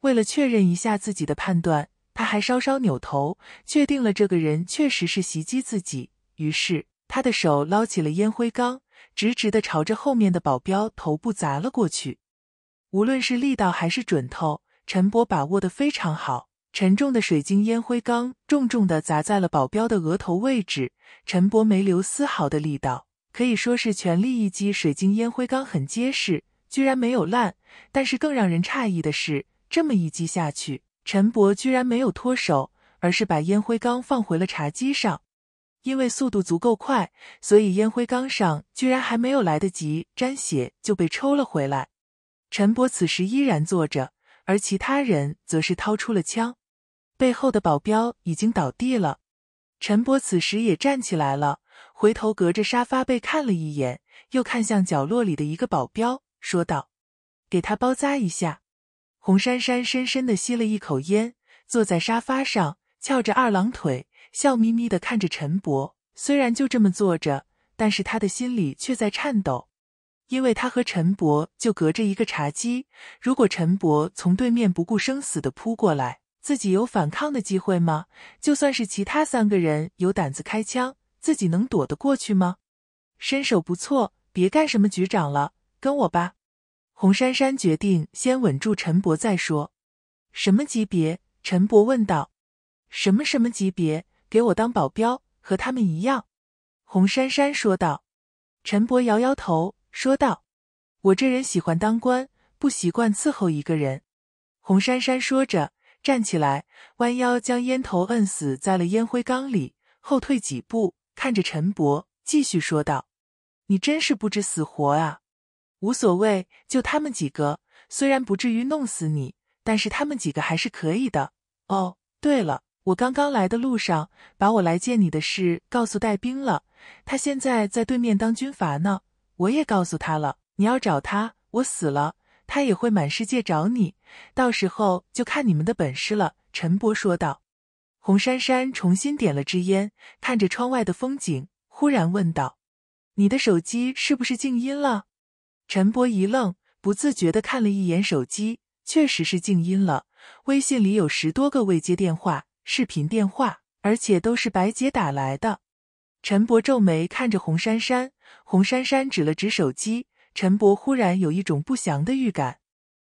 为了确认一下自己的判断，他还稍稍扭头，确定了这个人确实是袭击自己。于是，他的手捞起了烟灰缸，直直的朝着后面的保镖头部砸了过去。无论是力道还是准头，陈博把握的非常好。沉重的水晶烟灰缸重重的砸在了保镖的额头位置，陈博没留丝毫的力道。可以说是全力一击，水晶烟灰缸很结实，居然没有烂。但是更让人诧异的是，这么一击下去，陈伯居然没有脱手，而是把烟灰缸放回了茶几上。因为速度足够快，所以烟灰缸上居然还没有来得及沾血就被抽了回来。陈伯此时依然坐着，而其他人则是掏出了枪，背后的保镖已经倒地了。陈伯此时也站起来了。回头隔着沙发被看了一眼，又看向角落里的一个保镖，说道：“给他包扎一下。”洪珊珊深深地吸了一口烟，坐在沙发上，翘着二郎腿，笑眯眯地看着陈博。虽然就这么坐着，但是他的心里却在颤抖，因为他和陈博就隔着一个茶几。如果陈博从对面不顾生死地扑过来，自己有反抗的机会吗？就算是其他三个人有胆子开枪。自己能躲得过去吗？身手不错，别干什么局长了，跟我吧。洪珊珊决定先稳住陈博再说。什么级别？陈博问道。什么什么级别？给我当保镖，和他们一样。洪珊珊说道。陈博摇摇头说道：“我这人喜欢当官，不习惯伺候一个人。”洪珊珊说着，站起来，弯腰将烟头摁死在了烟灰缸里，后退几步。看着陈博，继续说道：“你真是不知死活啊！无所谓，就他们几个，虽然不至于弄死你，但是他们几个还是可以的。哦，对了，我刚刚来的路上，把我来见你的事告诉戴兵了，他现在在对面当军阀呢。我也告诉他了，你要找他，我死了，他也会满世界找你。到时候就看你们的本事了。”陈博说道。红珊珊重新点了支烟，看着窗外的风景，忽然问道：“你的手机是不是静音了？”陈博一愣，不自觉的看了一眼手机，确实是静音了。微信里有十多个未接电话、视频电话，而且都是白姐打来的。陈博皱眉看着红珊珊，红珊珊指了指手机，陈博忽然有一种不祥的预感。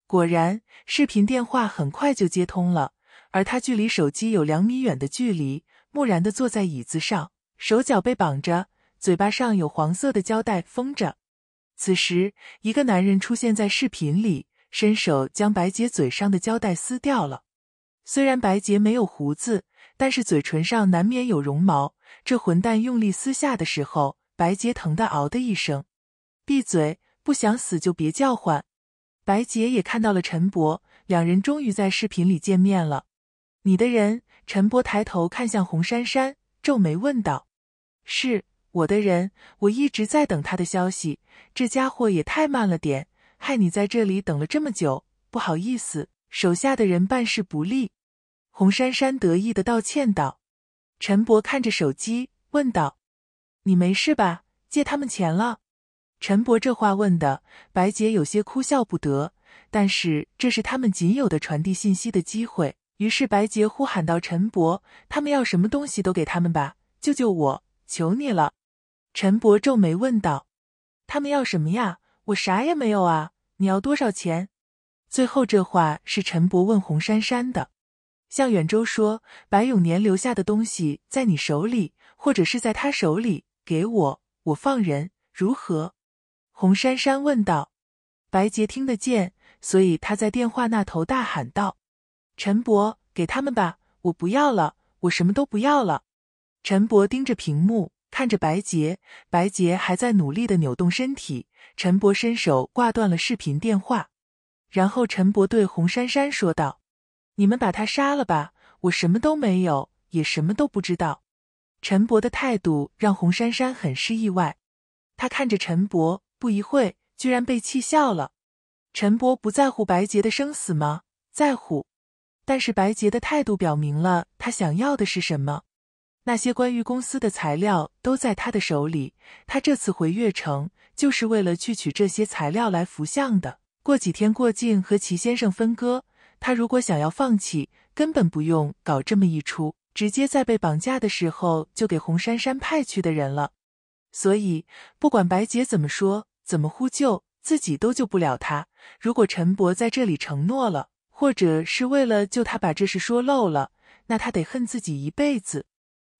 果然，视频电话很快就接通了。而他距离手机有两米远的距离，木然的坐在椅子上，手脚被绑着，嘴巴上有黄色的胶带封着。此时，一个男人出现在视频里，伸手将白洁嘴上的胶带撕掉了。虽然白洁没有胡子，但是嘴唇上难免有绒毛。这混蛋用力撕下的时候，白洁疼的嗷的一声。闭嘴，不想死就别叫唤。白洁也看到了陈博，两人终于在视频里见面了。你的人，陈博抬头看向洪珊珊，皱眉问道：“是我的人，我一直在等他的消息，这家伙也太慢了点，害你在这里等了这么久，不好意思，手下的人办事不力。”洪珊珊得意的道歉道。陈博看着手机问道：“你没事吧？借他们钱了？”陈博这话问的，白洁有些哭笑不得，但是这是他们仅有的传递信息的机会。于是白洁呼喊道：“陈伯，他们要什么东西都给他们吧，救救我，求你了。”陈伯皱眉问道：“他们要什么呀？我啥也没有啊！你要多少钱？”最后这话是陈伯问红珊珊的。向远洲说：“白永年留下的东西在你手里，或者是在他手里，给我，我放人，如何？”红珊珊问道。白洁听得见，所以他在电话那头大喊道。陈博，给他们吧，我不要了，我什么都不要了。陈博盯着屏幕，看着白洁，白洁还在努力的扭动身体。陈博伸手挂断了视频电话，然后陈博对洪珊珊说道：“你们把他杀了吧，我什么都没有，也什么都不知道。”陈博的态度让洪珊珊很是意外，他看着陈博，不一会居然被气笑了。陈博不在乎白洁的生死吗？在乎。但是白洁的态度表明了他想要的是什么。那些关于公司的材料都在他的手里，他这次回越城就是为了去取这些材料来服相的。过几天过境和齐先生分割，他如果想要放弃，根本不用搞这么一出，直接在被绑架的时候就给红珊珊派去的人了。所以不管白洁怎么说，怎么呼救，自己都救不了他。如果陈伯在这里承诺了。或者是为了救他把这事说漏了，那他得恨自己一辈子。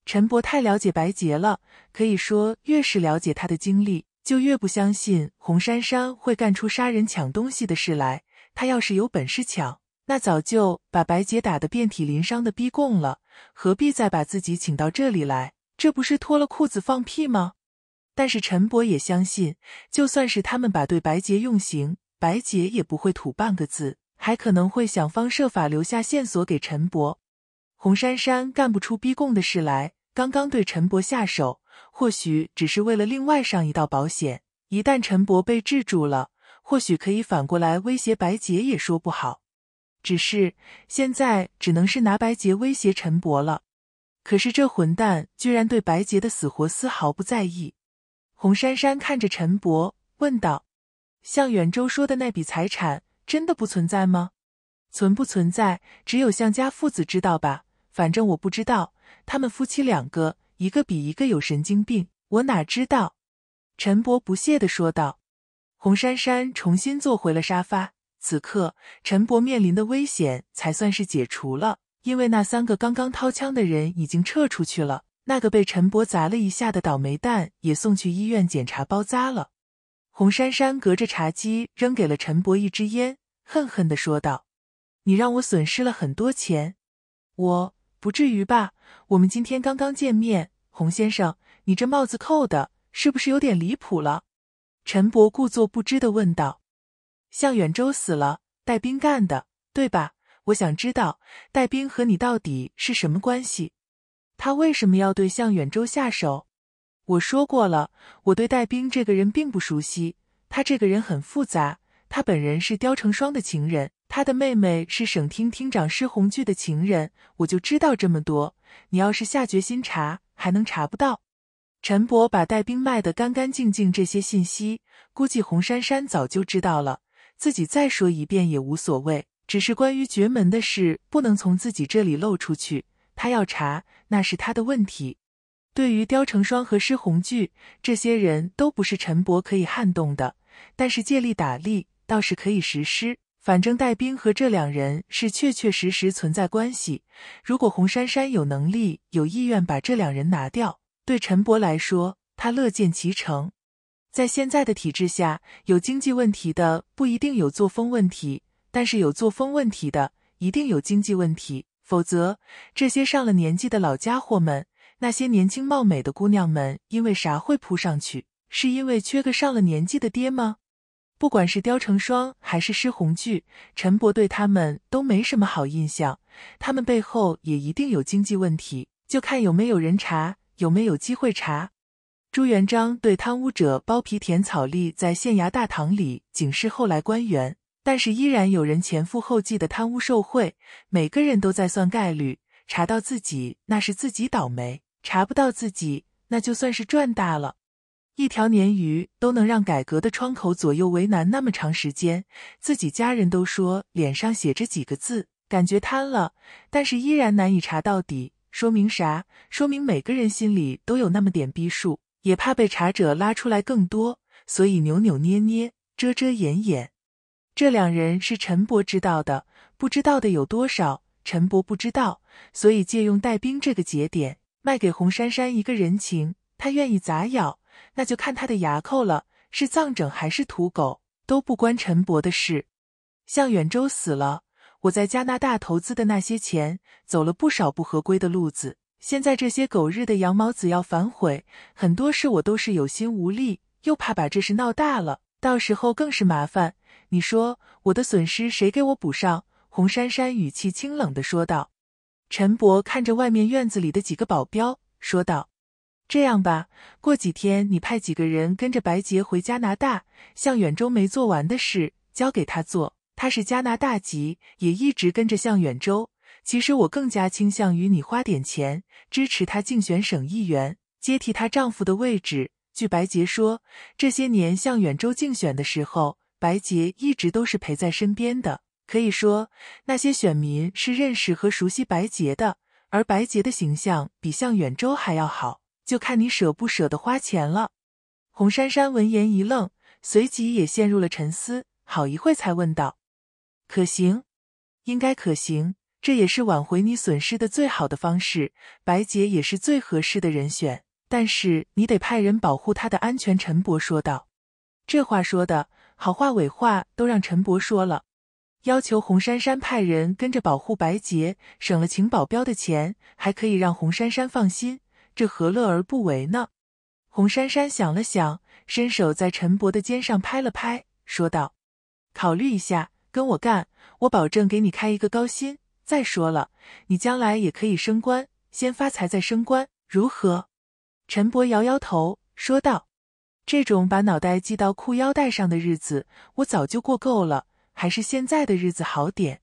陈伯太了解白洁了，可以说越是了解他的经历，就越不相信洪珊珊会干出杀人抢东西的事来。他要是有本事抢，那早就把白洁打得遍体鳞伤的逼供了，何必再把自己请到这里来？这不是脱了裤子放屁吗？但是陈伯也相信，就算是他们把对白洁用刑，白洁也不会吐半个字。还可能会想方设法留下线索给陈博。洪珊珊干不出逼供的事来，刚刚对陈博下手，或许只是为了另外上一道保险。一旦陈博被制住了，或许可以反过来威胁白洁，也说不好。只是现在只能是拿白洁威胁陈博了。可是这混蛋居然对白洁的死活丝毫不在意。洪珊珊看着陈博问道：“向远洲说的那笔财产？”真的不存在吗？存不存在，只有向家父子知道吧。反正我不知道，他们夫妻两个，一个比一个有神经病，我哪知道？陈伯不屑的说道。洪珊珊重新坐回了沙发。此刻，陈伯面临的危险才算是解除了，因为那三个刚刚掏枪的人已经撤出去了，那个被陈伯砸了一下的倒霉蛋也送去医院检查包扎了。洪珊珊隔着茶几扔给了陈伯一支烟，恨恨的说道：“你让我损失了很多钱，我不至于吧？我们今天刚刚见面，洪先生，你这帽子扣的，是不是有点离谱了？”陈伯故作不知地问道：“向远洲死了，戴兵干的，对吧？我想知道，戴兵和你到底是什么关系？他为什么要对向远洲下手？”我说过了，我对戴兵这个人并不熟悉，他这个人很复杂，他本人是刁成双的情人，他的妹妹是省厅厅长施红巨的情人，我就知道这么多。你要是下决心查，还能查不到。陈伯把戴兵卖得干干净净，这些信息估计洪珊珊早就知道了，自己再说一遍也无所谓，只是关于绝门的事不能从自己这里漏出去。他要查，那是他的问题。对于刁成双和施红巨这些人都不是陈伯可以撼动的。但是借力打力，倒是可以实施。反正带兵和这两人是确确实实存在关系。如果洪珊珊有能力、有意愿把这两人拿掉，对陈伯来说，他乐见其成。在现在的体制下，有经济问题的不一定有作风问题，但是有作风问题的一定有经济问题。否则，这些上了年纪的老家伙们。那些年轻貌美的姑娘们，因为啥会扑上去？是因为缺个上了年纪的爹吗？不管是雕成双还是施红巨，陈伯对他们都没什么好印象。他们背后也一定有经济问题，就看有没有人查，有没有机会查。朱元璋对贪污者剥皮田草粒，在县衙大堂里警示后来官员，但是依然有人前赴后继的贪污受贿。每个人都在算概率，查到自己那是自己倒霉。查不到自己，那就算是赚大了。一条鲶鱼都能让改革的窗口左右为难那么长时间，自己家人都说脸上写着几个字，感觉贪了，但是依然难以查到底，说明啥？说明每个人心里都有那么点逼数，也怕被查者拉出来更多，所以扭扭捏捏、遮遮掩掩。这两人是陈伯知道的，不知道的有多少？陈伯不知道，所以借用带兵这个节点。卖给洪珊珊一个人情，她愿意咋咬，那就看她的牙口了。是藏整还是土狗，都不关陈伯的事。向远洲死了，我在加拿大投资的那些钱，走了不少不合规的路子。现在这些狗日的羊毛子要反悔，很多事我都是有心无力，又怕把这事闹大了，到时候更是麻烦。你说我的损失谁给我补上？洪珊珊语气清冷的说道。陈伯看着外面院子里的几个保镖，说道：“这样吧，过几天你派几个人跟着白杰回加拿大，向远洲没做完的事交给他做。他是加拿大籍，也一直跟着向远洲。其实我更加倾向于你花点钱支持他竞选省议员，接替她丈夫的位置。据白杰说，这些年向远洲竞选的时候，白杰一直都是陪在身边的。”可以说，那些选民是认识和熟悉白洁的，而白洁的形象比向远舟还要好，就看你舍不舍得花钱了。洪珊珊闻言一愣，随即也陷入了沉思，好一会才问道：“可行？应该可行，这也是挽回你损失的最好的方式。白洁也是最合适的人选，但是你得派人保护他的安全。”陈伯说道。这话说的好话、伪话都让陈伯说了。要求洪珊珊派人跟着保护白洁，省了请保镖的钱，还可以让洪珊珊放心，这何乐而不为呢？洪珊珊想了想，伸手在陈伯的肩上拍了拍，说道：“考虑一下，跟我干，我保证给你开一个高薪。再说了，你将来也可以升官，先发财再升官，如何？”陈伯摇摇头，说道：“这种把脑袋系到裤腰带上的日子，我早就过够了。”还是现在的日子好点。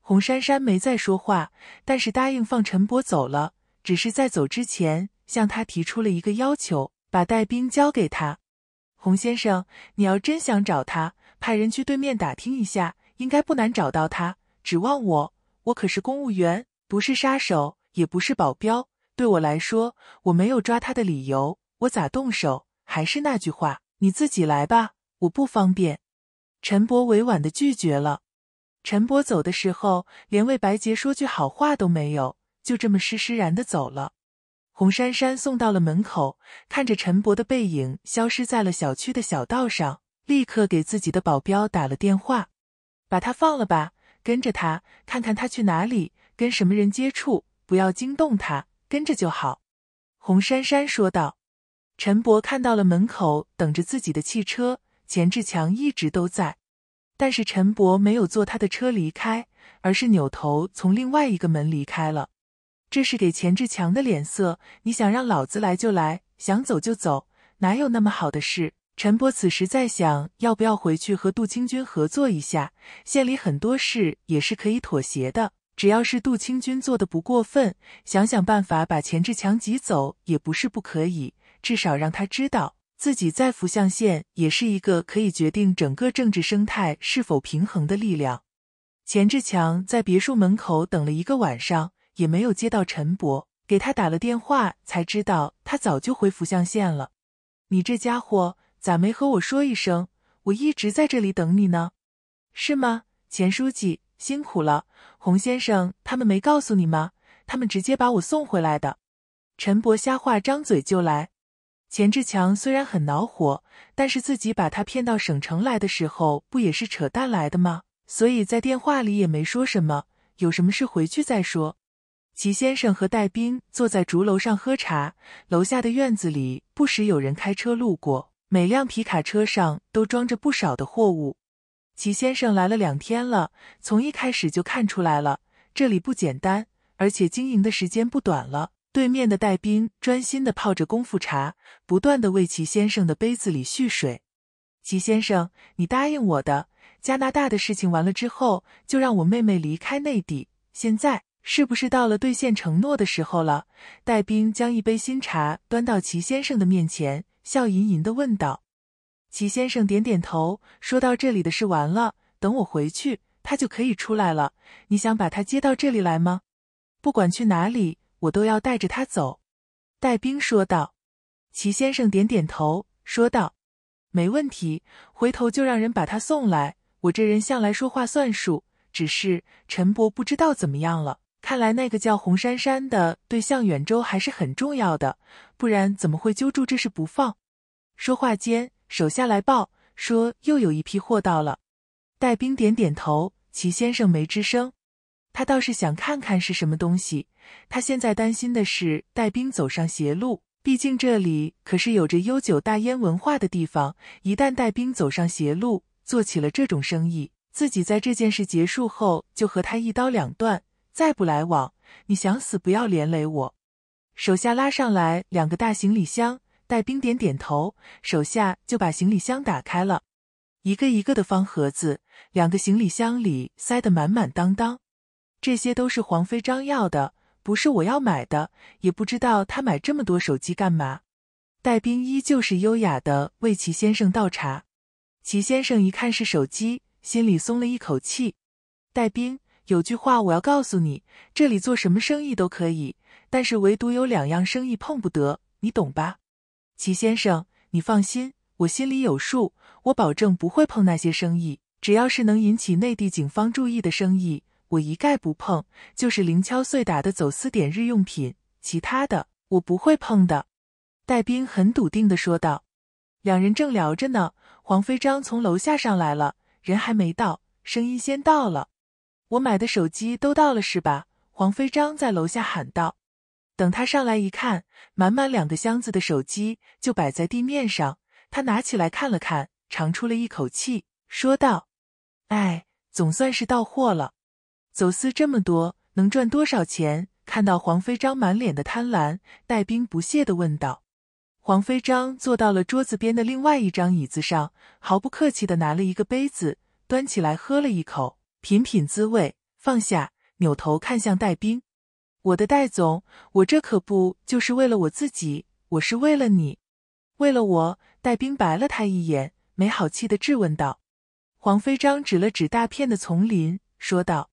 洪珊珊没再说话，但是答应放陈伯走了。只是在走之前，向他提出了一个要求，把带兵交给他。洪先生，你要真想找他，派人去对面打听一下，应该不难找到他。指望我？我可是公务员，不是杀手，也不是保镖。对我来说，我没有抓他的理由。我咋动手？还是那句话，你自己来吧，我不方便。陈伯委婉的拒绝了。陈伯走的时候，连为白洁说句好话都没有，就这么施施然的走了。洪珊珊送到了门口，看着陈伯的背影消失在了小区的小道上，立刻给自己的保镖打了电话：“把他放了吧，跟着他，看看他去哪里，跟什么人接触，不要惊动他，跟着就好。”洪珊珊说道。陈伯看到了门口等着自己的汽车。钱志强一直都在，但是陈博没有坐他的车离开，而是扭头从另外一个门离开了。这是给钱志强的脸色。你想让老子来就来，想走就走，哪有那么好的事？陈博此时在想，要不要回去和杜清军合作一下？县里很多事也是可以妥协的，只要是杜清军做的不过分，想想办法把钱志强挤走也不是不可以，至少让他知道。自己在福相县也是一个可以决定整个政治生态是否平衡的力量。钱志强在别墅门口等了一个晚上，也没有接到陈博给他打了电话，才知道他早就回福相县了。你这家伙咋没和我说一声？我一直在这里等你呢，是吗？钱书记辛苦了。洪先生他们没告诉你吗？他们直接把我送回来的。陈博瞎话，张嘴就来。钱志强虽然很恼火，但是自己把他骗到省城来的时候，不也是扯淡来的吗？所以在电话里也没说什么，有什么事回去再说。齐先生和戴斌坐在竹楼上喝茶，楼下的院子里不时有人开车路过，每辆皮卡车上都装着不少的货物。齐先生来了两天了，从一开始就看出来了，这里不简单，而且经营的时间不短了。对面的戴兵专心的泡着功夫茶，不断的为齐先生的杯子里蓄水。齐先生，你答应我的，加拿大的事情完了之后，就让我妹妹离开内地。现在是不是到了兑现承诺的时候了？戴兵将一杯新茶端到齐先生的面前，笑吟吟的问道。齐先生点点头，说到这里的事完了，等我回去，他就可以出来了。你想把他接到这里来吗？不管去哪里。我都要带着他走，戴兵说道。齐先生点点头，说道：“没问题，回头就让人把他送来。我这人向来说话算数。只是陈伯不知道怎么样了。看来那个叫洪珊珊的对向远舟还是很重要的，不然怎么会揪住这事不放？”说话间，手下来报说又有一批货到了。戴兵点点头，齐先生没吱声。他倒是想看看是什么东西。他现在担心的是带兵走上邪路，毕竟这里可是有着悠久大燕文化的地方。一旦带兵走上邪路，做起了这种生意，自己在这件事结束后就和他一刀两断，再不来往。你想死不要连累我。手下拉上来两个大行李箱，带兵点点头，手下就把行李箱打开了，一个一个的方盒子，两个行李箱里塞得满满当当。这些都是黄飞章要的，不是我要买的。也不知道他买这么多手机干嘛。戴冰依旧是优雅的为齐先生倒茶。齐先生一看是手机，心里松了一口气。戴冰，有句话我要告诉你：这里做什么生意都可以，但是唯独有两样生意碰不得，你懂吧？齐先生，你放心，我心里有数，我保证不会碰那些生意。只要是能引起内地警方注意的生意。我一概不碰，就是零敲碎打的走私点日用品，其他的我不会碰的。”戴斌很笃定的说道。两人正聊着呢，黄飞章从楼下上来了，人还没到，声音先到了。“我买的手机都到了是吧？”黄飞章在楼下喊道。等他上来一看，满满两个箱子的手机就摆在地面上，他拿起来看了看，长出了一口气，说道：“哎，总算是到货了。”走私这么多，能赚多少钱？看到黄飞章满脸的贪婪，戴兵不屑的问道。黄飞章坐到了桌子边的另外一张椅子上，毫不客气的拿了一个杯子，端起来喝了一口，品品滋味，放下，扭头看向戴兵：“我的戴总，我这可不就是为了我自己？我是为了你，为了我。”戴兵白了他一眼，没好气的质问道。黄飞章指了指大片的丛林，说道。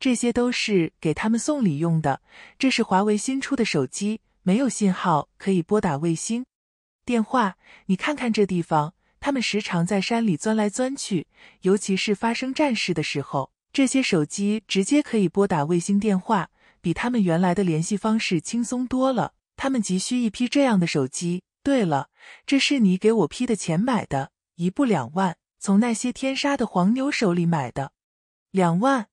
这些都是给他们送礼用的。这是华为新出的手机，没有信号可以拨打卫星电话。你看看这地方，他们时常在山里钻来钻去，尤其是发生战事的时候，这些手机直接可以拨打卫星电话，比他们原来的联系方式轻松多了。他们急需一批这样的手机。对了，这是你给我批的钱买的，一部两万，从那些天杀的黄牛手里买的，两万。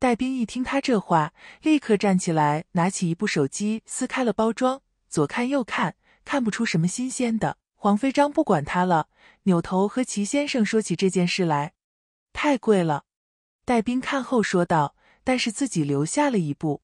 戴斌一听他这话，立刻站起来，拿起一部手机，撕开了包装，左看右看，看不出什么新鲜的。黄飞章不管他了，扭头和齐先生说起这件事来：“太贵了。”戴斌看后说道：“但是自己留下了一部，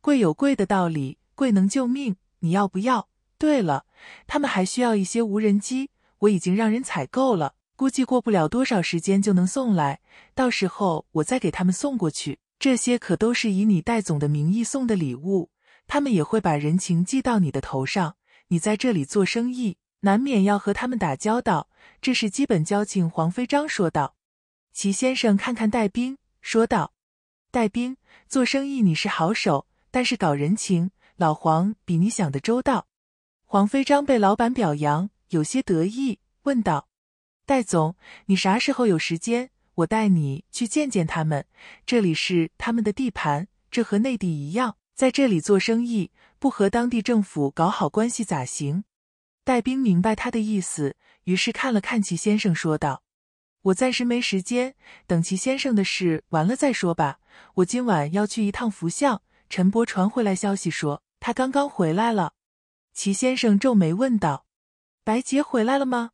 贵有贵的道理，贵能救命，你要不要？”对了，他们还需要一些无人机，我已经让人采购了。估计过不了多少时间就能送来，到时候我再给他们送过去。这些可都是以你戴总的名义送的礼物，他们也会把人情记到你的头上。你在这里做生意，难免要和他们打交道，这是基本交情。”黄飞章说道。齐先生看看戴斌，说道：“戴斌，做生意你是好手，但是搞人情，老黄比你想的周到。”黄飞章被老板表扬，有些得意，问道。戴总，你啥时候有时间？我带你去见见他们。这里是他们的地盘，这和内地一样，在这里做生意，不和当地政府搞好关系咋行？戴兵明白他的意思，于是看了看齐先生，说道：“我暂时没时间，等齐先生的事完了再说吧。我今晚要去一趟福相。”陈伯传回来消息说，他刚刚回来了。”齐先生皱眉问道：“白洁回来了吗？”